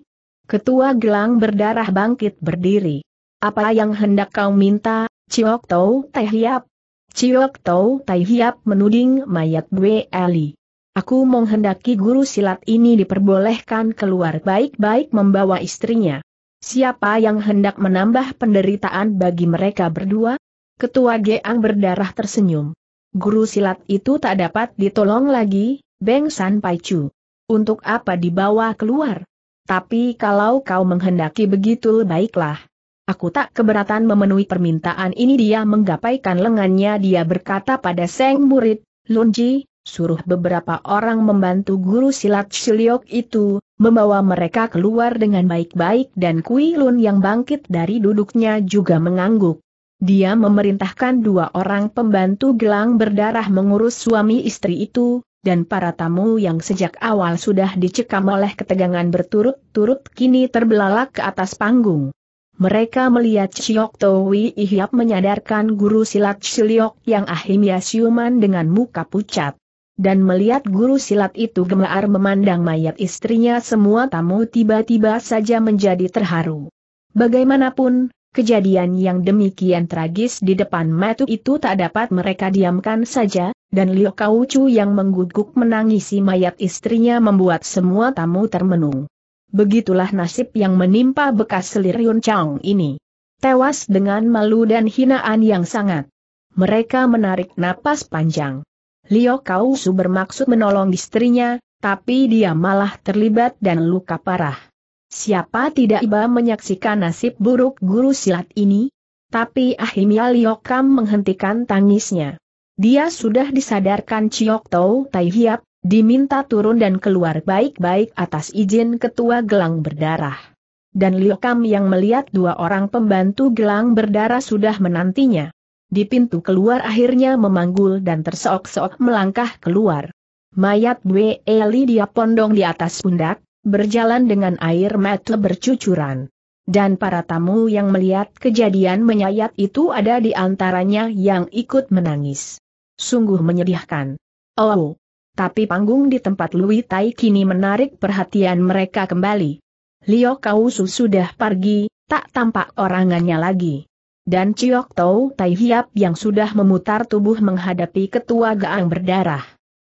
Ketua gelang berdarah bangkit berdiri. Apa yang hendak kau minta, Chiok Tau Tai Hiap? Ciok Tau Tai Hiap menuding mayat Bwe Ali. Aku menghendaki guru silat ini diperbolehkan keluar baik-baik membawa istrinya. Siapa yang hendak menambah penderitaan bagi mereka berdua? Ketua Geang berdarah tersenyum. Guru silat itu tak dapat ditolong lagi, Beng San Pai Chu. Untuk apa dibawa keluar? Tapi kalau kau menghendaki begitu baiklah. Aku tak keberatan memenuhi permintaan ini dia menggapaikan lengannya dia berkata pada Seng murid, Lunji, suruh beberapa orang membantu guru silat Shiliok itu, membawa mereka keluar dengan baik-baik dan Kui Lun yang bangkit dari duduknya juga mengangguk. Dia memerintahkan dua orang pembantu gelang berdarah mengurus suami istri itu, dan para tamu yang sejak awal sudah dicekam oleh ketegangan berturut-turut kini terbelalak ke atas panggung. Mereka melihat Siok Towi Ihyap menyadarkan guru silat Siliok yang Ahimya Siuman dengan muka pucat. Dan melihat guru silat itu gemar memandang mayat istrinya semua tamu tiba-tiba saja menjadi terharu. Bagaimanapun, kejadian yang demikian tragis di depan matu itu tak dapat mereka diamkan saja, dan Liu Kaucu yang mengguguk menangisi mayat istrinya membuat semua tamu termenung. Begitulah nasib yang menimpa bekas selir Yun Chang ini. Tewas dengan malu dan hinaan yang sangat. Mereka menarik napas panjang. Liu Kau Su bermaksud menolong istrinya, tapi dia malah terlibat dan luka parah. Siapa tidak iba menyaksikan nasib buruk guru silat ini? Tapi akhirnya Liu Kam menghentikan tangisnya. Dia sudah disadarkan Chiok Tau Tai Hiap, Diminta turun dan keluar baik-baik atas izin ketua gelang berdarah. Dan Liokam yang melihat dua orang pembantu gelang berdarah sudah menantinya. Di pintu keluar akhirnya memanggul dan terseok-seok melangkah keluar. Mayat Bwe Eli dia pondong di atas pundak, berjalan dengan air mata bercucuran. Dan para tamu yang melihat kejadian menyayat itu ada di antaranya yang ikut menangis. Sungguh menyedihkan. Oh, tapi panggung di tempat Lui Tai kini menarik perhatian mereka kembali. Lio Kausu sudah pergi, tak tampak orangannya lagi. Dan Ciok Tau Tai Hiap yang sudah memutar tubuh menghadapi ketua Gaang berdarah.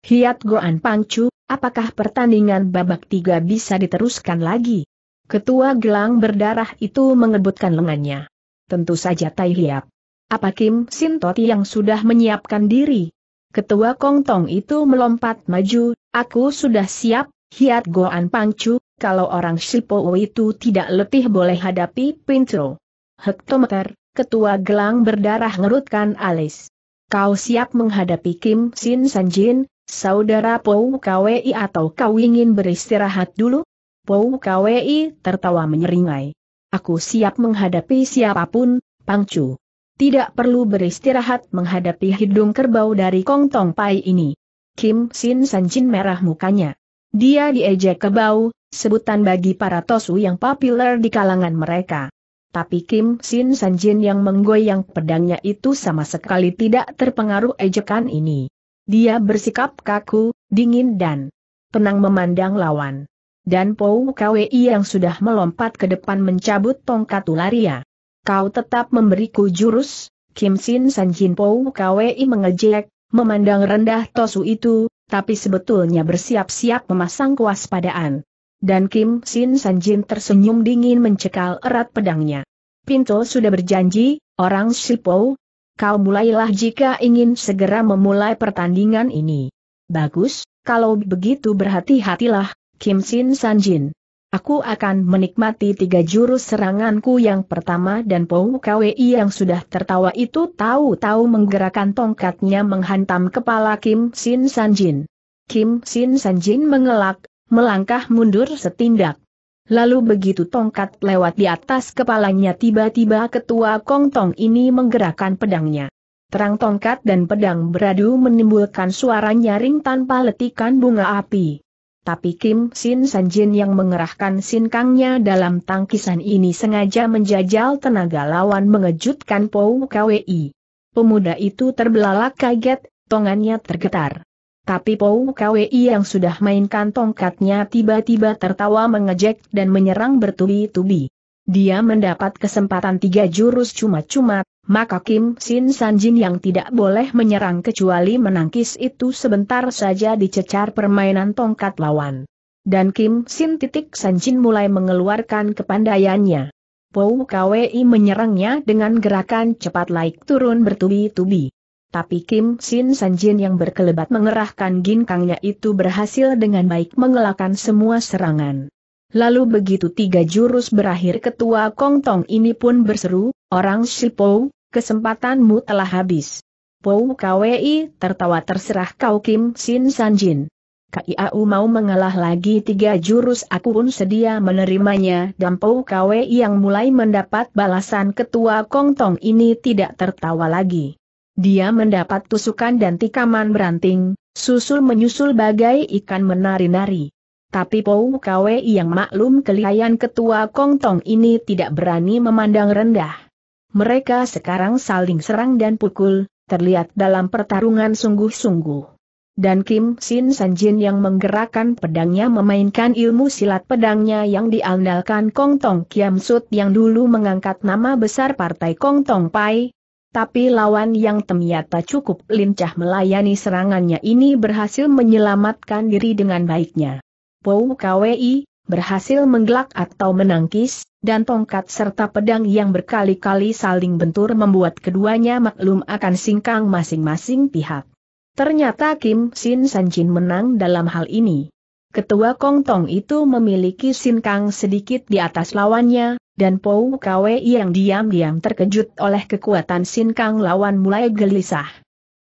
Hiat Goan Pangcu, apakah pertandingan babak tiga bisa diteruskan lagi? Ketua gelang berdarah itu mengebutkan lengannya. Tentu saja Tai Hiap. Apa Kim Sintoti yang sudah menyiapkan diri? Ketua Kongtong itu melompat maju, aku sudah siap, hiat goan pangcu, kalau orang Sipo itu tidak letih boleh hadapi Pintro. Hektometer, ketua gelang berdarah ngerutkan alis. Kau siap menghadapi Kim Sin Sanjin, saudara Pou Kwi atau kau ingin beristirahat dulu? Pou Kwi tertawa menyeringai. Aku siap menghadapi siapapun, Pangcu. Tidak perlu beristirahat menghadapi hidung kerbau dari Kong Tong Pai ini. Kim Sin Sanjin merah mukanya. Dia diejek kebau, sebutan bagi para tosu yang populer di kalangan mereka. Tapi Kim Sin Sanjin yang menggoyang pedangnya itu sama sekali tidak terpengaruh ejekan ini. Dia bersikap kaku, dingin dan tenang memandang lawan. Dan Pou Kwei yang sudah melompat ke depan mencabut tongkat ularia kau tetap memberiku jurus, Kim Sin San Jin Pou Kwei mengejek, memandang rendah Tosu itu, tapi sebetulnya bersiap-siap memasang kewaspadaan. Dan Kim Sin San Jin tersenyum dingin mencekal erat pedangnya. Pinto sudah berjanji, orang Shipou, kau mulailah jika ingin segera memulai pertandingan ini. Bagus, kalau begitu berhati-hatilah, Kim Sin San Jin. Aku akan menikmati tiga jurus seranganku yang pertama dan Pou KWI yang sudah tertawa itu tahu-tahu menggerakkan tongkatnya menghantam kepala Kim Sin Jin. Kim Sin Jin mengelak, melangkah mundur setindak. Lalu begitu tongkat lewat di atas kepalanya tiba-tiba ketua Kong Tong ini menggerakkan pedangnya. Terang tongkat dan pedang beradu menimbulkan suara nyaring tanpa letikan bunga api tapi Kim Sin Sanjin yang mengerahkan sinkangnya dalam tangkisan ini sengaja menjajal tenaga lawan mengejutkan Pou Kwi. Pemuda itu terbelalak kaget, tongannya tergetar. Tapi Pou Kwi yang sudah mainkan tongkatnya tiba-tiba tertawa mengejek dan menyerang bertubi-tubi dia mendapat kesempatan tiga jurus cuma-cuma, maka Kim Sin Sanjin yang tidak boleh menyerang kecuali menangkis itu sebentar saja dicecar permainan tongkat lawan. Dan Kim Sin titik Sanjin mulai mengeluarkan kepandaiannya. Pou Kwi menyerangnya dengan gerakan cepat laik turun bertubi-tubi. Tapi Kim Sin Sanjin yang berkelebat mengerahkan ginkangnya itu berhasil dengan baik mengelakkan semua serangan. Lalu begitu tiga jurus berakhir ketua Kongtong ini pun berseru, orang Po, kesempatanmu telah habis. Pou Kwei tertawa terserah kau Kim Sin San Jin. KIAU mau mengalah lagi tiga jurus aku pun sedia menerimanya dan Pou Kwei yang mulai mendapat balasan ketua Kongtong ini tidak tertawa lagi. Dia mendapat tusukan dan tikaman beranting, susul menyusul bagai ikan menari-nari. Tapi Pou Kwe yang maklum kelihayan ketua Kongtong ini tidak berani memandang rendah. Mereka sekarang saling serang dan pukul, terlihat dalam pertarungan sungguh-sungguh. Dan Kim Sin Sanjin yang menggerakkan pedangnya memainkan ilmu silat pedangnya yang diandalkan Kong Tong Kiam Sut yang dulu mengangkat nama besar partai Kong Tong Pai. Tapi lawan yang ternyata cukup lincah melayani serangannya ini berhasil menyelamatkan diri dengan baiknya. Pou Kwi, berhasil menggelak atau menangkis, dan tongkat serta pedang yang berkali-kali saling bentur membuat keduanya maklum akan singkang masing-masing pihak. Ternyata Kim Sin Jin menang dalam hal ini. Ketua Kong Tong itu memiliki sinkang sedikit di atas lawannya, dan Pou Kwei yang diam-diam terkejut oleh kekuatan sinkang lawan mulai gelisah.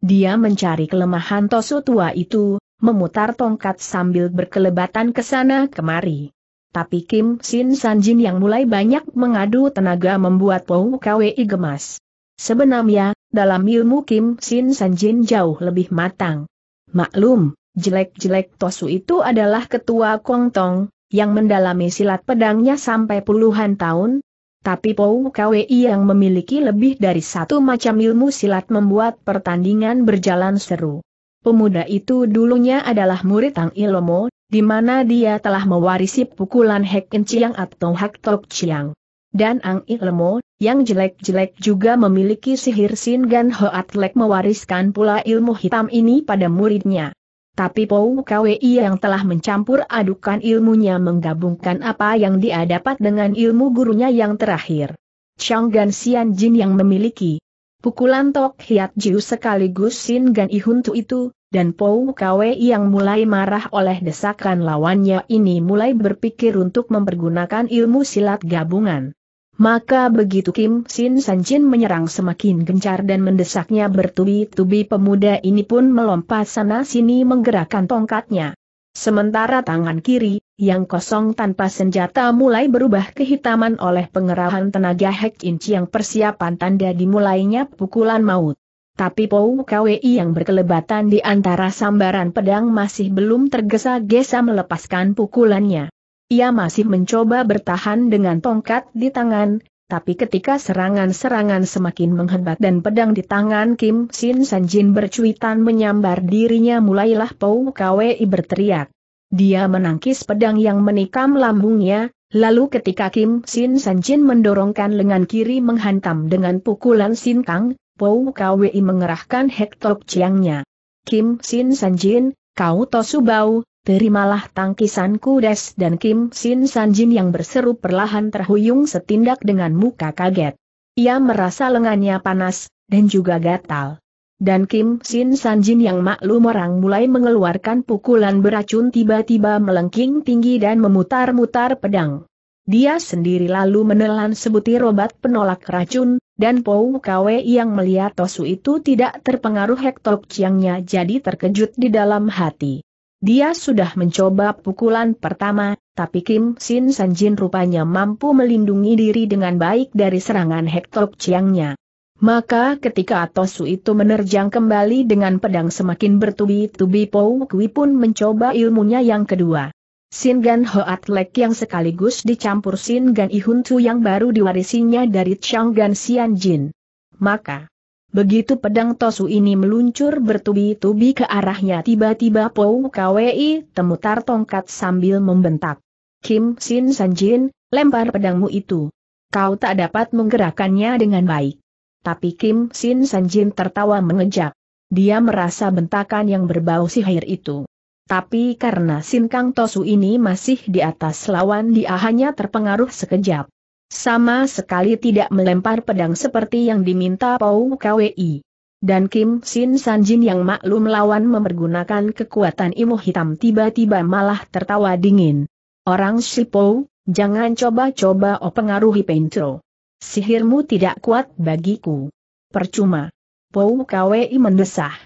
Dia mencari kelemahan Tosu tua itu, memutar tongkat sambil berkelebatan ke sana kemari. Tapi Kim Sin Sanjin yang mulai banyak mengadu tenaga membuat Pou Kwei gemas. Sebenarnya, dalam ilmu Kim Sin Sanjin jauh lebih matang. Maklum, jelek-jelek Tosu itu adalah ketua Tong, yang mendalami silat pedangnya sampai puluhan tahun, tapi Pou Kwei yang memiliki lebih dari satu macam ilmu silat membuat pertandingan berjalan seru. Pemuda itu dulunya adalah murid Tang Ilomo, di mana dia telah mewarisi pukulan Hek Ciang atau Hak Tok Chiang. Dan Ang Ilomo, yang jelek-jelek juga memiliki sihir Sin Gan Hoat Lek mewariskan pula ilmu hitam ini pada muridnya. Tapi Pou Kwei yang telah mencampur adukan ilmunya menggabungkan apa yang dia dapat dengan ilmu gurunya yang terakhir. Chang Gan Xian Jin yang memiliki Pukulan Tok Hiat Jiu sekaligus Sin Gan Ihuntu itu, dan Pou Kwe yang mulai marah oleh desakan lawannya ini mulai berpikir untuk mempergunakan ilmu silat gabungan. Maka begitu Kim Sin Sanjin menyerang semakin gencar dan mendesaknya bertubi-tubi pemuda ini pun melompat sana-sini menggerakkan tongkatnya. Sementara tangan kiri, yang kosong tanpa senjata mulai berubah kehitaman oleh pengerahan tenaga Hek Inci yang persiapan tanda dimulainya pukulan maut. Tapi Pou KWI yang berkelebatan di antara sambaran pedang masih belum tergesa-gesa melepaskan pukulannya. Ia masih mencoba bertahan dengan tongkat di tangan, tapi ketika serangan-serangan semakin menghebat dan pedang di tangan Kim Sin Sanjin bercuitan menyambar dirinya mulailah Pou Kwei berteriak. Dia menangkis pedang yang menikam lambungnya, lalu ketika Kim Sin Sanjin mendorongkan lengan kiri menghantam dengan pukulan sinkang, Pou Kwei mengerahkan hektok ciangnya. Kim Sin Sanjin, kau tosubau, Terimalah tangkisan kudes dan Kim Sin Sanjin yang berseru perlahan terhuyung setindak dengan muka kaget. Ia merasa lengannya panas, dan juga gatal. Dan Kim Sin Sanjin yang maklum orang mulai mengeluarkan pukulan beracun tiba-tiba melengking tinggi dan memutar-mutar pedang. Dia sendiri lalu menelan sebutir obat penolak racun, dan Pou Kwe yang melihat Tosu itu tidak terpengaruh Hektok ciangnya jadi terkejut di dalam hati. Dia sudah mencoba pukulan pertama, tapi Kim Sin Sanjin rupanya mampu melindungi diri dengan baik dari serangan Hektok Chiangnya. Maka ketika Atosu itu menerjang kembali dengan pedang semakin bertubi-tubi Pou Kui pun mencoba ilmunya yang kedua. Sin Gan Ho Atlek yang sekaligus dicampur Sin Gan Ihun Tu yang baru diwarisinya dari Chang Gan Sian Jin. Maka, Begitu pedang Tosu ini meluncur bertubi-tubi ke arahnya tiba-tiba Pou Kwi temutar tongkat sambil membentak. Kim Sin Sanjin, lempar pedangmu itu. Kau tak dapat menggerakkannya dengan baik. Tapi Kim Sin Sanjin tertawa mengejak. Dia merasa bentakan yang berbau sihir itu. Tapi karena Sin Kang Tosu ini masih di atas lawan dia hanya terpengaruh sekejap. Sama sekali tidak melempar pedang seperti yang diminta Pau KWI. Dan Kim Sin Sanjin yang maklum lawan mempergunakan kekuatan ilmu hitam tiba-tiba malah tertawa dingin. Orang Shipou, jangan coba-coba o pengaruhi Pentro. Sihirmu tidak kuat bagiku. Percuma. Pau KWI mendesah.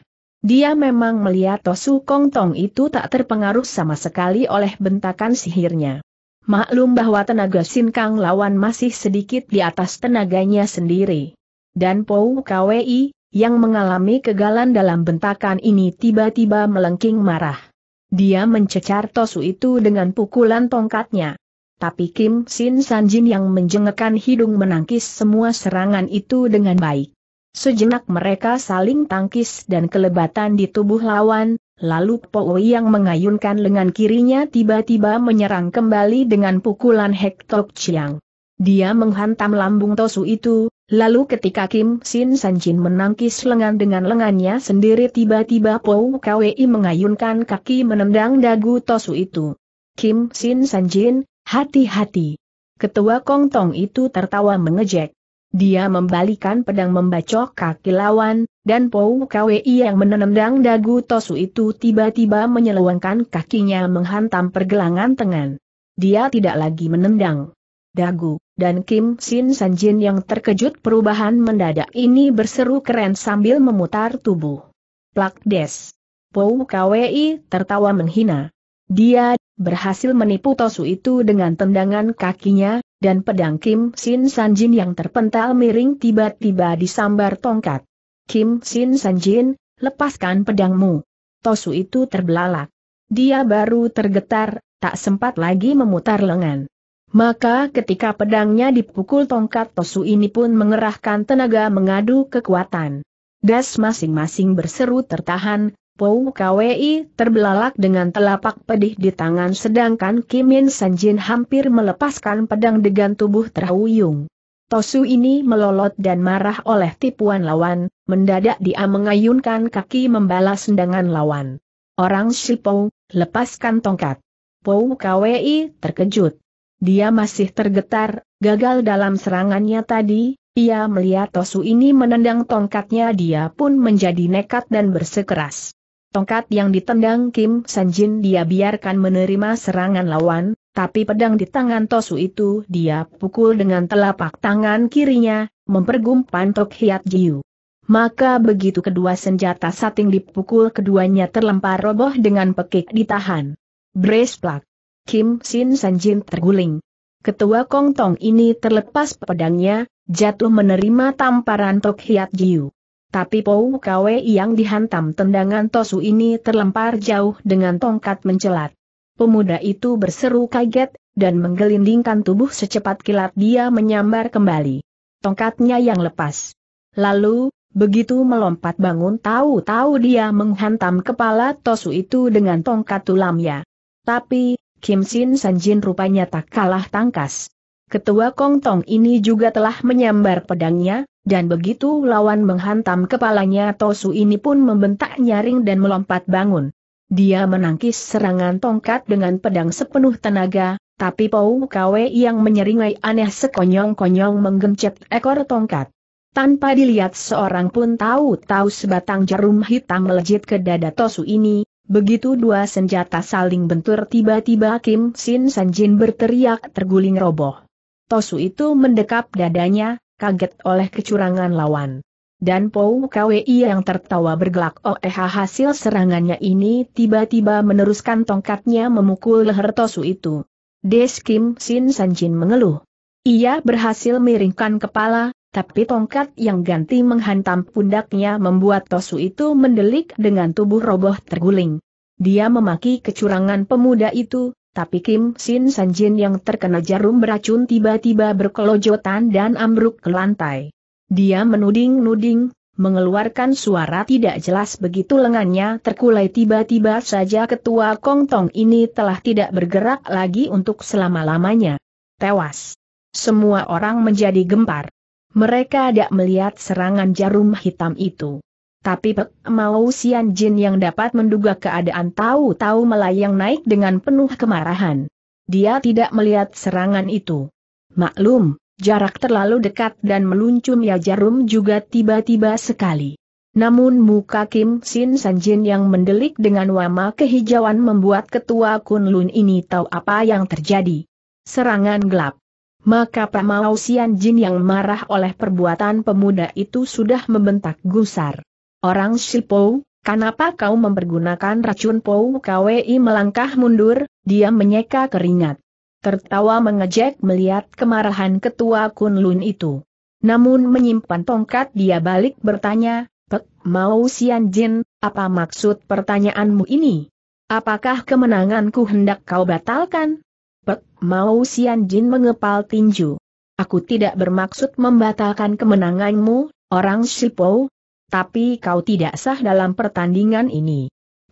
Dia memang melihat Tosu Kong Tong itu tak terpengaruh sama sekali oleh bentakan sihirnya. Maklum bahwa tenaga sin kang lawan masih sedikit di atas tenaganya sendiri. Dan Pou KWI, yang mengalami kegalan dalam bentakan ini tiba-tiba melengking marah. Dia mencecar Tosu itu dengan pukulan tongkatnya. Tapi Kim Sin Sanjin yang menjengekkan hidung menangkis semua serangan itu dengan baik. Sejenak mereka saling tangkis dan kelebatan di tubuh lawan, Lalu Pou yang mengayunkan lengan kirinya tiba-tiba menyerang kembali dengan pukulan Hektok Chiang. Dia menghantam lambung Tosu itu, lalu ketika Kim Sin Sanjin menangkis lengan dengan lengannya sendiri tiba-tiba Pou Kwei mengayunkan kaki menendang dagu Tosu itu. Kim Sin Sanjin, hati-hati. Ketua Kongtong itu tertawa mengejek. Dia membalikan pedang membacok kaki lawan, dan Pou Kwi yang menendang dagu Tosu itu tiba-tiba menyelewengkan kakinya menghantam pergelangan tangan. Dia tidak lagi menendang. Dagu, dan Kim Sin Sanjin yang terkejut perubahan mendadak ini berseru keren sambil memutar tubuh. Plak des. Pou Kwi tertawa menghina. Dia berhasil menipu Tosu itu dengan tendangan kakinya, dan pedang Kim Sin Sanjin yang terpental miring tiba-tiba disambar tongkat. Kim Sin Sanjin, lepaskan pedangmu. Tosu itu terbelalak. Dia baru tergetar, tak sempat lagi memutar lengan. Maka ketika pedangnya dipukul tongkat Tosu ini pun mengerahkan tenaga mengadu kekuatan. Das masing-masing berseru tertahan, Pou Kwi terbelalak dengan telapak pedih di tangan sedangkan Kimin Sanjin hampir melepaskan pedang dengan tubuh terhuyung. Tosu ini melolot dan marah oleh tipuan lawan, mendadak dia mengayunkan kaki membalas sendangan lawan. Orang Shipou, lepaskan tongkat. Pou Kwi terkejut. Dia masih tergetar, gagal dalam serangannya tadi, ia melihat Tosu ini menendang tongkatnya dia pun menjadi nekat dan bersekeras. Tongkat yang ditendang Kim Sanjin dia biarkan menerima serangan lawan, tapi pedang di tangan Tosu itu dia pukul dengan telapak tangan kirinya, mempergumpan Tok Hiat Jiu. Maka begitu kedua senjata sating dipukul keduanya terlempar roboh dengan pekik ditahan. Brace Braceplak. Kim Sin Sanjin terguling. Ketua Kongtong ini terlepas pedangnya, jatuh menerima tamparan Tok Hiat Jiu. Tapi Pou Kwe yang dihantam tendangan Tosu ini terlempar jauh dengan tongkat mencelat. Pemuda itu berseru kaget, dan menggelindingkan tubuh secepat kilat dia menyambar kembali. Tongkatnya yang lepas. Lalu, begitu melompat bangun tahu-tahu dia menghantam kepala Tosu itu dengan tongkat tulamnya. Tapi, Kim Sin Sanjin rupanya tak kalah tangkas. Ketua Kong Tong ini juga telah menyambar pedangnya, dan begitu lawan menghantam kepalanya Tosu ini pun membentak nyaring dan melompat bangun. Dia menangkis serangan tongkat dengan pedang sepenuh tenaga, tapi Pou Kwe yang menyeringai aneh sekonyong-konyong menggencet ekor tongkat. Tanpa dilihat seorang pun tahu-tahu sebatang jarum hitam melejit ke dada Tosu ini, begitu dua senjata saling bentur tiba-tiba Kim Sin Sanjin berteriak terguling roboh. Tosu itu mendekap dadanya, kaget oleh kecurangan lawan. Dan Pou Kwei yang tertawa bergelak oh eh hasil serangannya ini tiba-tiba meneruskan tongkatnya memukul leher Tosu itu. Des Kim Sin Sanjin mengeluh. Ia berhasil miringkan kepala, tapi tongkat yang ganti menghantam pundaknya membuat Tosu itu mendelik dengan tubuh roboh terguling. Dia memaki kecurangan pemuda itu, tapi Kim Sin Sanjin yang terkena jarum beracun tiba-tiba berkelojotan dan ambruk ke lantai. Dia menuding-nuding, mengeluarkan suara tidak jelas begitu lengannya terkulai tiba-tiba saja ketua Kongtong ini telah tidak bergerak lagi untuk selama-lamanya. Tewas. Semua orang menjadi gempar. Mereka tidak melihat serangan jarum hitam itu. Tapi Pek Mau Sian Jin yang dapat menduga keadaan tahu-tahu melayang naik dengan penuh kemarahan. Dia tidak melihat serangan itu. Maklum, jarak terlalu dekat dan meluncurnya jarum juga tiba-tiba sekali. Namun muka Kim Sin San Jin yang mendelik dengan wama kehijauan membuat ketua Kun Lun ini tahu apa yang terjadi. Serangan gelap. Maka Pak Mao Sian Jin yang marah oleh perbuatan pemuda itu sudah membentak gusar. Orang Shipou, kenapa kau mempergunakan racun Pou Kwi melangkah mundur, dia menyeka keringat. Tertawa mengejek melihat kemarahan ketua Kunlun itu. Namun menyimpan tongkat dia balik bertanya, Pek, mau Sian Jin, apa maksud pertanyaanmu ini? Apakah kemenanganku hendak kau batalkan? Pek, mau Sian Jin mengepal tinju. Aku tidak bermaksud membatalkan kemenanganmu, orang Shipou, tapi kau tidak sah dalam pertandingan ini.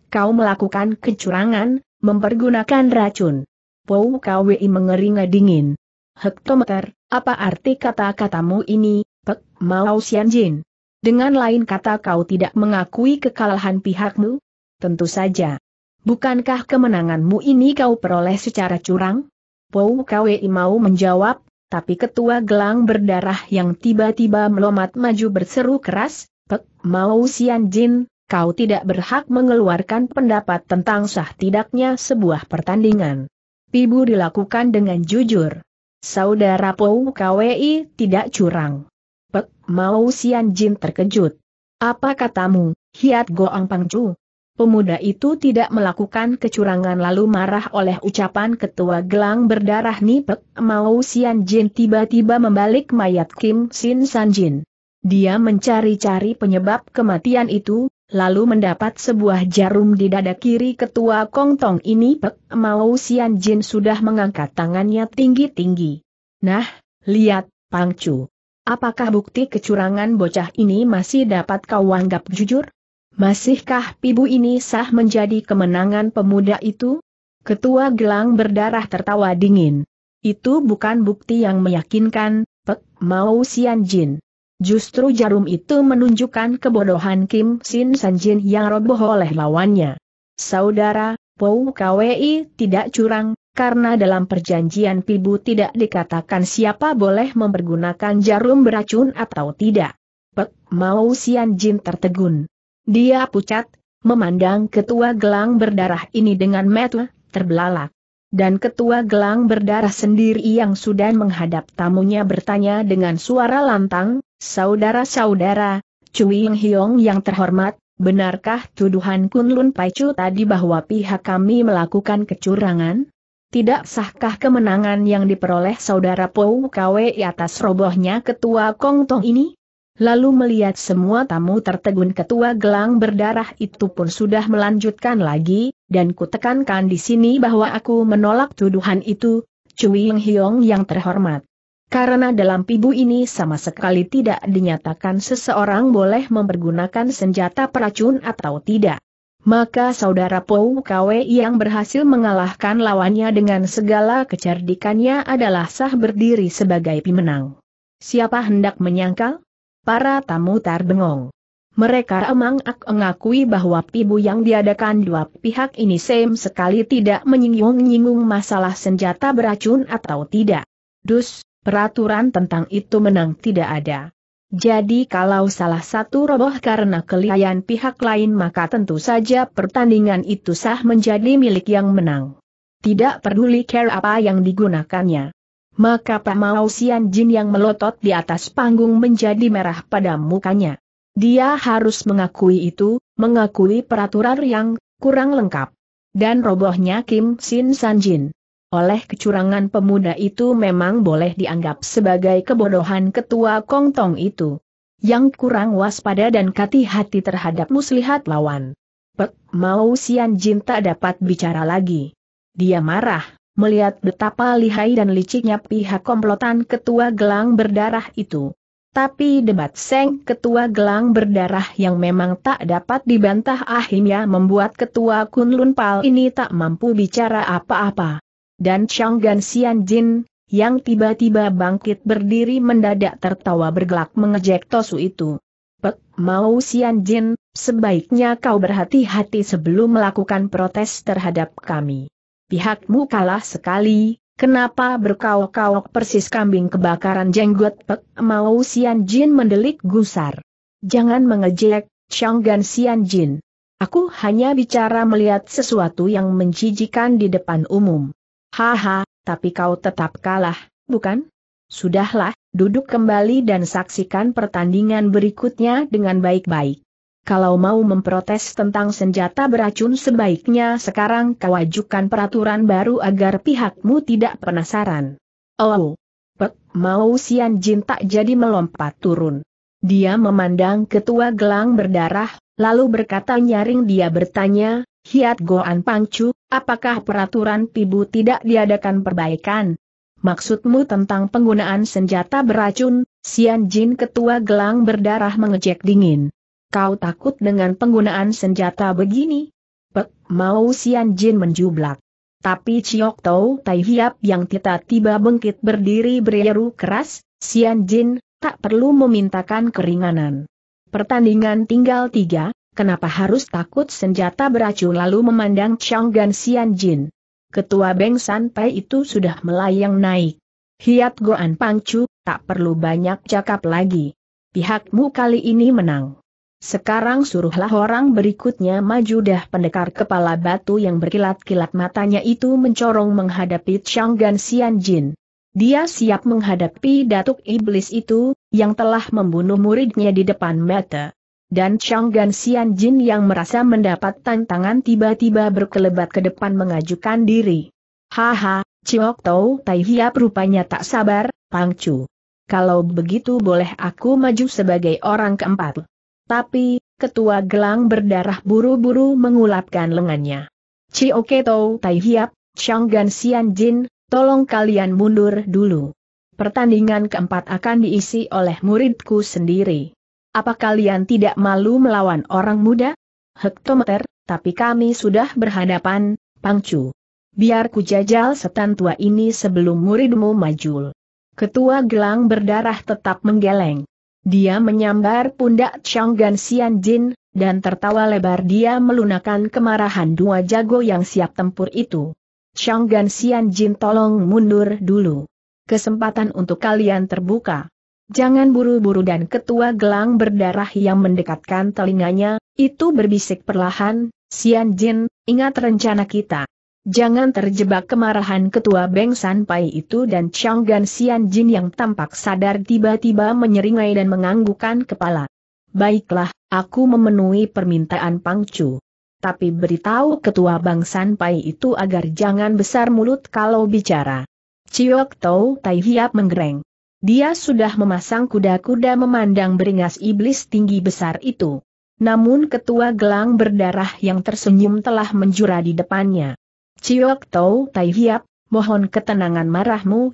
Kau melakukan kecurangan, mempergunakan racun. Pou Kwi mengeringa dingin. Hektometer, apa arti kata-katamu ini, Pek Mao Xianjin? Dengan lain kata kau tidak mengakui kekalahan pihakmu? Tentu saja. Bukankah kemenanganmu ini kau peroleh secara curang? Pou Kwi mau menjawab, tapi ketua gelang berdarah yang tiba-tiba melompat maju berseru keras, Pek, mau Sian Jin, kau tidak berhak mengeluarkan pendapat tentang sah tidaknya sebuah pertandingan. Pibu dilakukan dengan jujur. Saudara Pou KWI tidak curang. Pek, mau Sian Jin terkejut. Apa katamu, Hiat Goang Pangcu? Pemuda itu tidak melakukan kecurangan lalu marah oleh ucapan ketua gelang berdarah Nipek mau Sian Jin tiba-tiba membalik mayat Kim Sin San Jin. Dia mencari-cari penyebab kematian itu, lalu mendapat sebuah jarum di dada kiri ketua Kongtong ini Pek Mao Sian Jin sudah mengangkat tangannya tinggi-tinggi. Nah, lihat, Pang Chu. Apakah bukti kecurangan bocah ini masih dapat kau anggap jujur? Masihkah pibu ini sah menjadi kemenangan pemuda itu? Ketua gelang berdarah tertawa dingin. Itu bukan bukti yang meyakinkan, Pek Mao Sian Jin. Justru jarum itu menunjukkan kebodohan Kim Sin Sanjin yang roboh oleh lawannya. Saudara, Pou Kwi tidak curang, karena dalam perjanjian pibu tidak dikatakan siapa boleh mempergunakan jarum beracun atau tidak. Pek Mau Sian Jin tertegun. Dia pucat, memandang ketua gelang berdarah ini dengan metu, terbelalak. Dan ketua gelang berdarah sendiri yang sudah menghadap tamunya bertanya dengan suara lantang, Saudara-saudara, Cui Ying Hiong yang terhormat, benarkah tuduhan Kunlun Paicu tadi bahwa pihak kami melakukan kecurangan? Tidak sahkah kemenangan yang diperoleh saudara Pou Kwe atas robohnya ketua Kong Tong ini? Lalu melihat semua tamu tertegun ketua gelang berdarah itu pun sudah melanjutkan lagi, dan kutekankan di sini bahwa aku menolak tuduhan itu, Cui Ying Hiong yang terhormat karena dalam pibu ini sama sekali tidak dinyatakan seseorang boleh mempergunakan senjata peracun atau tidak. Maka saudara Pou Kwe yang berhasil mengalahkan lawannya dengan segala kecerdikannya adalah sah berdiri sebagai pemenang. Siapa hendak menyangkal? Para tamu terbengong. Mereka emang ak mengakui bahwa pibu yang diadakan dua pihak ini sem sekali tidak menyinggung-nyinggung masalah senjata beracun atau tidak. Dus, Peraturan tentang itu menang tidak ada. Jadi kalau salah satu roboh karena kelihayan pihak lain maka tentu saja pertandingan itu sah menjadi milik yang menang. Tidak peduli care apa yang digunakannya. Maka Pamau Sian Jin yang melotot di atas panggung menjadi merah pada mukanya. Dia harus mengakui itu, mengakui peraturan yang kurang lengkap. Dan robohnya Kim Sin San Jin. Oleh kecurangan pemuda itu memang boleh dianggap sebagai kebodohan ketua kongtong itu. Yang kurang waspada dan kati hati terhadap muslihat lawan. Pek Mau Sian Jin tak dapat bicara lagi. Dia marah, melihat betapa lihai dan liciknya pihak komplotan ketua gelang berdarah itu. Tapi debat Seng ketua gelang berdarah yang memang tak dapat dibantah akhirnya membuat ketua Kunlun Pal ini tak mampu bicara apa-apa dan Chang Gan Xian Jin, yang tiba-tiba bangkit berdiri mendadak tertawa bergelak mengejek Tosu itu. Pek, mau Xian Jin, sebaiknya kau berhati-hati sebelum melakukan protes terhadap kami. Pihakmu kalah sekali, kenapa berkau-kau persis kambing kebakaran jenggot Pek, mau Xian Jin mendelik gusar. Jangan mengejek, Chang Gan Xian Jin. Aku hanya bicara melihat sesuatu yang menjijikan di depan umum. Haha, tapi kau tetap kalah, bukan? Sudahlah, duduk kembali dan saksikan pertandingan berikutnya dengan baik-baik. Kalau mau memprotes tentang senjata beracun sebaiknya sekarang kau ajukan peraturan baru agar pihakmu tidak penasaran. Oh, pek, mau Sian Jin tak jadi melompat turun. Dia memandang ketua gelang berdarah, lalu berkata nyaring dia bertanya, Hiat Goan Pangcu, apakah peraturan tibu tidak diadakan perbaikan? Maksudmu tentang penggunaan senjata beracun, Sian Jin ketua gelang berdarah mengejek dingin. Kau takut dengan penggunaan senjata begini? Pek, mau Sian Jin menjublak. Tapi Ciok Tau Tai Hiap yang tiba-tiba bengkit berdiri beriru keras, Sian Jin, tak perlu memintakan keringanan. Pertandingan tinggal tiga, Kenapa harus takut senjata beracun lalu memandang Chang Gan Xian Jin? Ketua Beng San Pai itu sudah melayang naik. Hiat Goan Pangcu, tak perlu banyak cakap lagi. Pihakmu kali ini menang. Sekarang suruhlah orang berikutnya maju dah pendekar kepala batu yang berkilat-kilat matanya itu mencorong menghadapi Chang Gan Xian Jin. Dia siap menghadapi datuk iblis itu, yang telah membunuh muridnya di depan mata dan Chang Gan Xian Jin yang merasa mendapat tantangan tiba-tiba berkelebat ke depan mengajukan diri. Haha, Chiok Tau Tai Hiap rupanya tak sabar, Pang Chu. Kalau begitu boleh aku maju sebagai orang keempat. Tapi, ketua gelang berdarah buru-buru mengulapkan lengannya. Chiok Tau Tai Hiap, Chang Gan Xian Jin, tolong kalian mundur dulu. Pertandingan keempat akan diisi oleh muridku sendiri apa kalian tidak malu melawan orang muda? Hektometer, tapi kami sudah berhadapan, Pangcu. Biar ku jajal setan tua ini sebelum muridmu majul. Ketua gelang berdarah tetap menggeleng. Dia menyambar pundak gan Xian Jin, dan tertawa lebar dia melunakan kemarahan dua jago yang siap tempur itu. gan Xian Jin tolong mundur dulu. Kesempatan untuk kalian terbuka. Jangan buru-buru dan ketua gelang berdarah yang mendekatkan telinganya, itu berbisik perlahan, Sian Jin, ingat rencana kita. Jangan terjebak kemarahan ketua Beng Sanpai itu dan Chang Gan Sian Jin yang tampak sadar tiba-tiba menyeringai dan menganggukkan kepala. Baiklah, aku memenuhi permintaan Pang Chu. Tapi beritahu ketua Bang Sanpai itu agar jangan besar mulut kalau bicara. Chiok Tau Tai Hiap menggereng. Dia sudah memasang kuda-kuda memandang beringas iblis tinggi besar itu. Namun ketua gelang berdarah yang tersenyum telah menjura di depannya. Ciok Tau Tai Hiap, mohon ketenangan marahmu,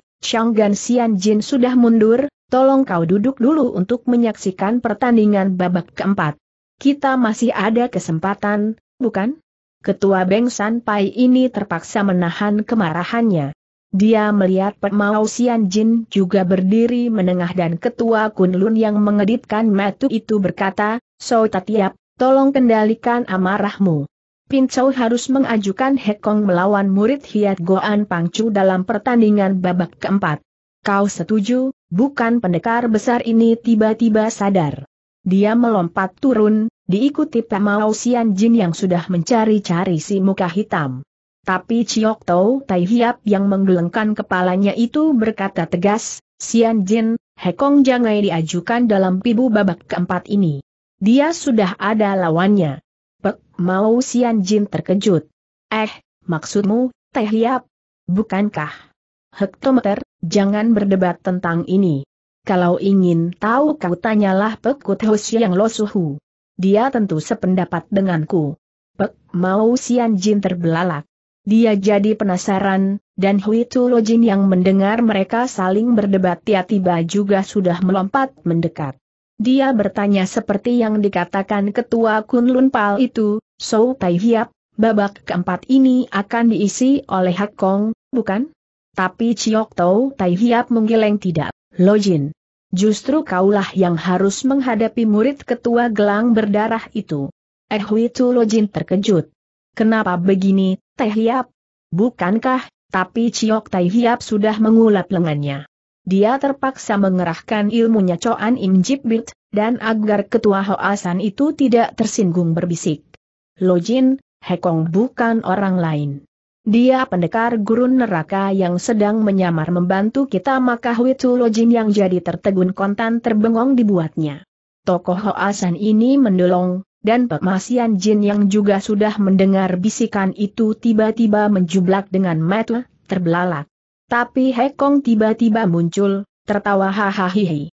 Gan Xian Jin sudah mundur, tolong kau duduk dulu untuk menyaksikan pertandingan babak keempat. Kita masih ada kesempatan, bukan? Ketua Beng San Pai ini terpaksa menahan kemarahannya. Dia melihat Pemau Sian Jin juga berdiri menengah dan ketua Kunlun yang mengedipkan metu itu berkata, So Tatiap, tolong kendalikan amarahmu. Pincau harus mengajukan Hekong melawan murid Hiat Goan Pangcu dalam pertandingan babak keempat. Kau setuju, bukan pendekar besar ini tiba-tiba sadar. Dia melompat turun, diikuti Pemau Sian Jin yang sudah mencari-cari si muka hitam. Tapi Chiok Tau Tai Hiap yang menggelengkan kepalanya itu berkata tegas, Sian Jin, Hekong Jangai diajukan dalam pibu babak keempat ini. Dia sudah ada lawannya. Pek, mau Sian Jin terkejut. Eh, maksudmu, Tai Hiap? Bukankah? Hektometer, jangan berdebat tentang ini. Kalau ingin tahu kau tanyalah Pekut Hoshi yang Losuhu. Dia tentu sependapat denganku. Pek, mau Sian Jin terbelalak. Dia jadi penasaran, dan Hui Tulojin yang mendengar mereka saling berdebat tiba-tiba juga sudah melompat mendekat. Dia bertanya seperti yang dikatakan ketua Kunlun Pal itu, So Tai Hiap, babak keempat ini akan diisi oleh Hak Kong, bukan? Tapi Chiok Tau Tai Hiap menggeleng tidak, Lojin. Justru kaulah yang harus menghadapi murid ketua gelang berdarah itu. Eh Hui Tulojin terkejut. Kenapa begini, Tai Hiap? Bukankah, tapi Ciok Tai Hiap sudah mengulap lengannya. Dia terpaksa mengerahkan ilmunya Coan Im Jip dan agar ketua Hoasan itu tidak tersinggung berbisik. Lojin, Hekong bukan orang lain. Dia pendekar gurun neraka yang sedang menyamar membantu kita maka Lo Lojin yang jadi tertegun kontan terbengong dibuatnya. Tokoh Hoasan ini mendolong, dan pemasian jin yang juga sudah mendengar bisikan itu tiba-tiba menjublak dengan mata terbelalak. Tapi Hekong tiba-tiba muncul, tertawa hahaha.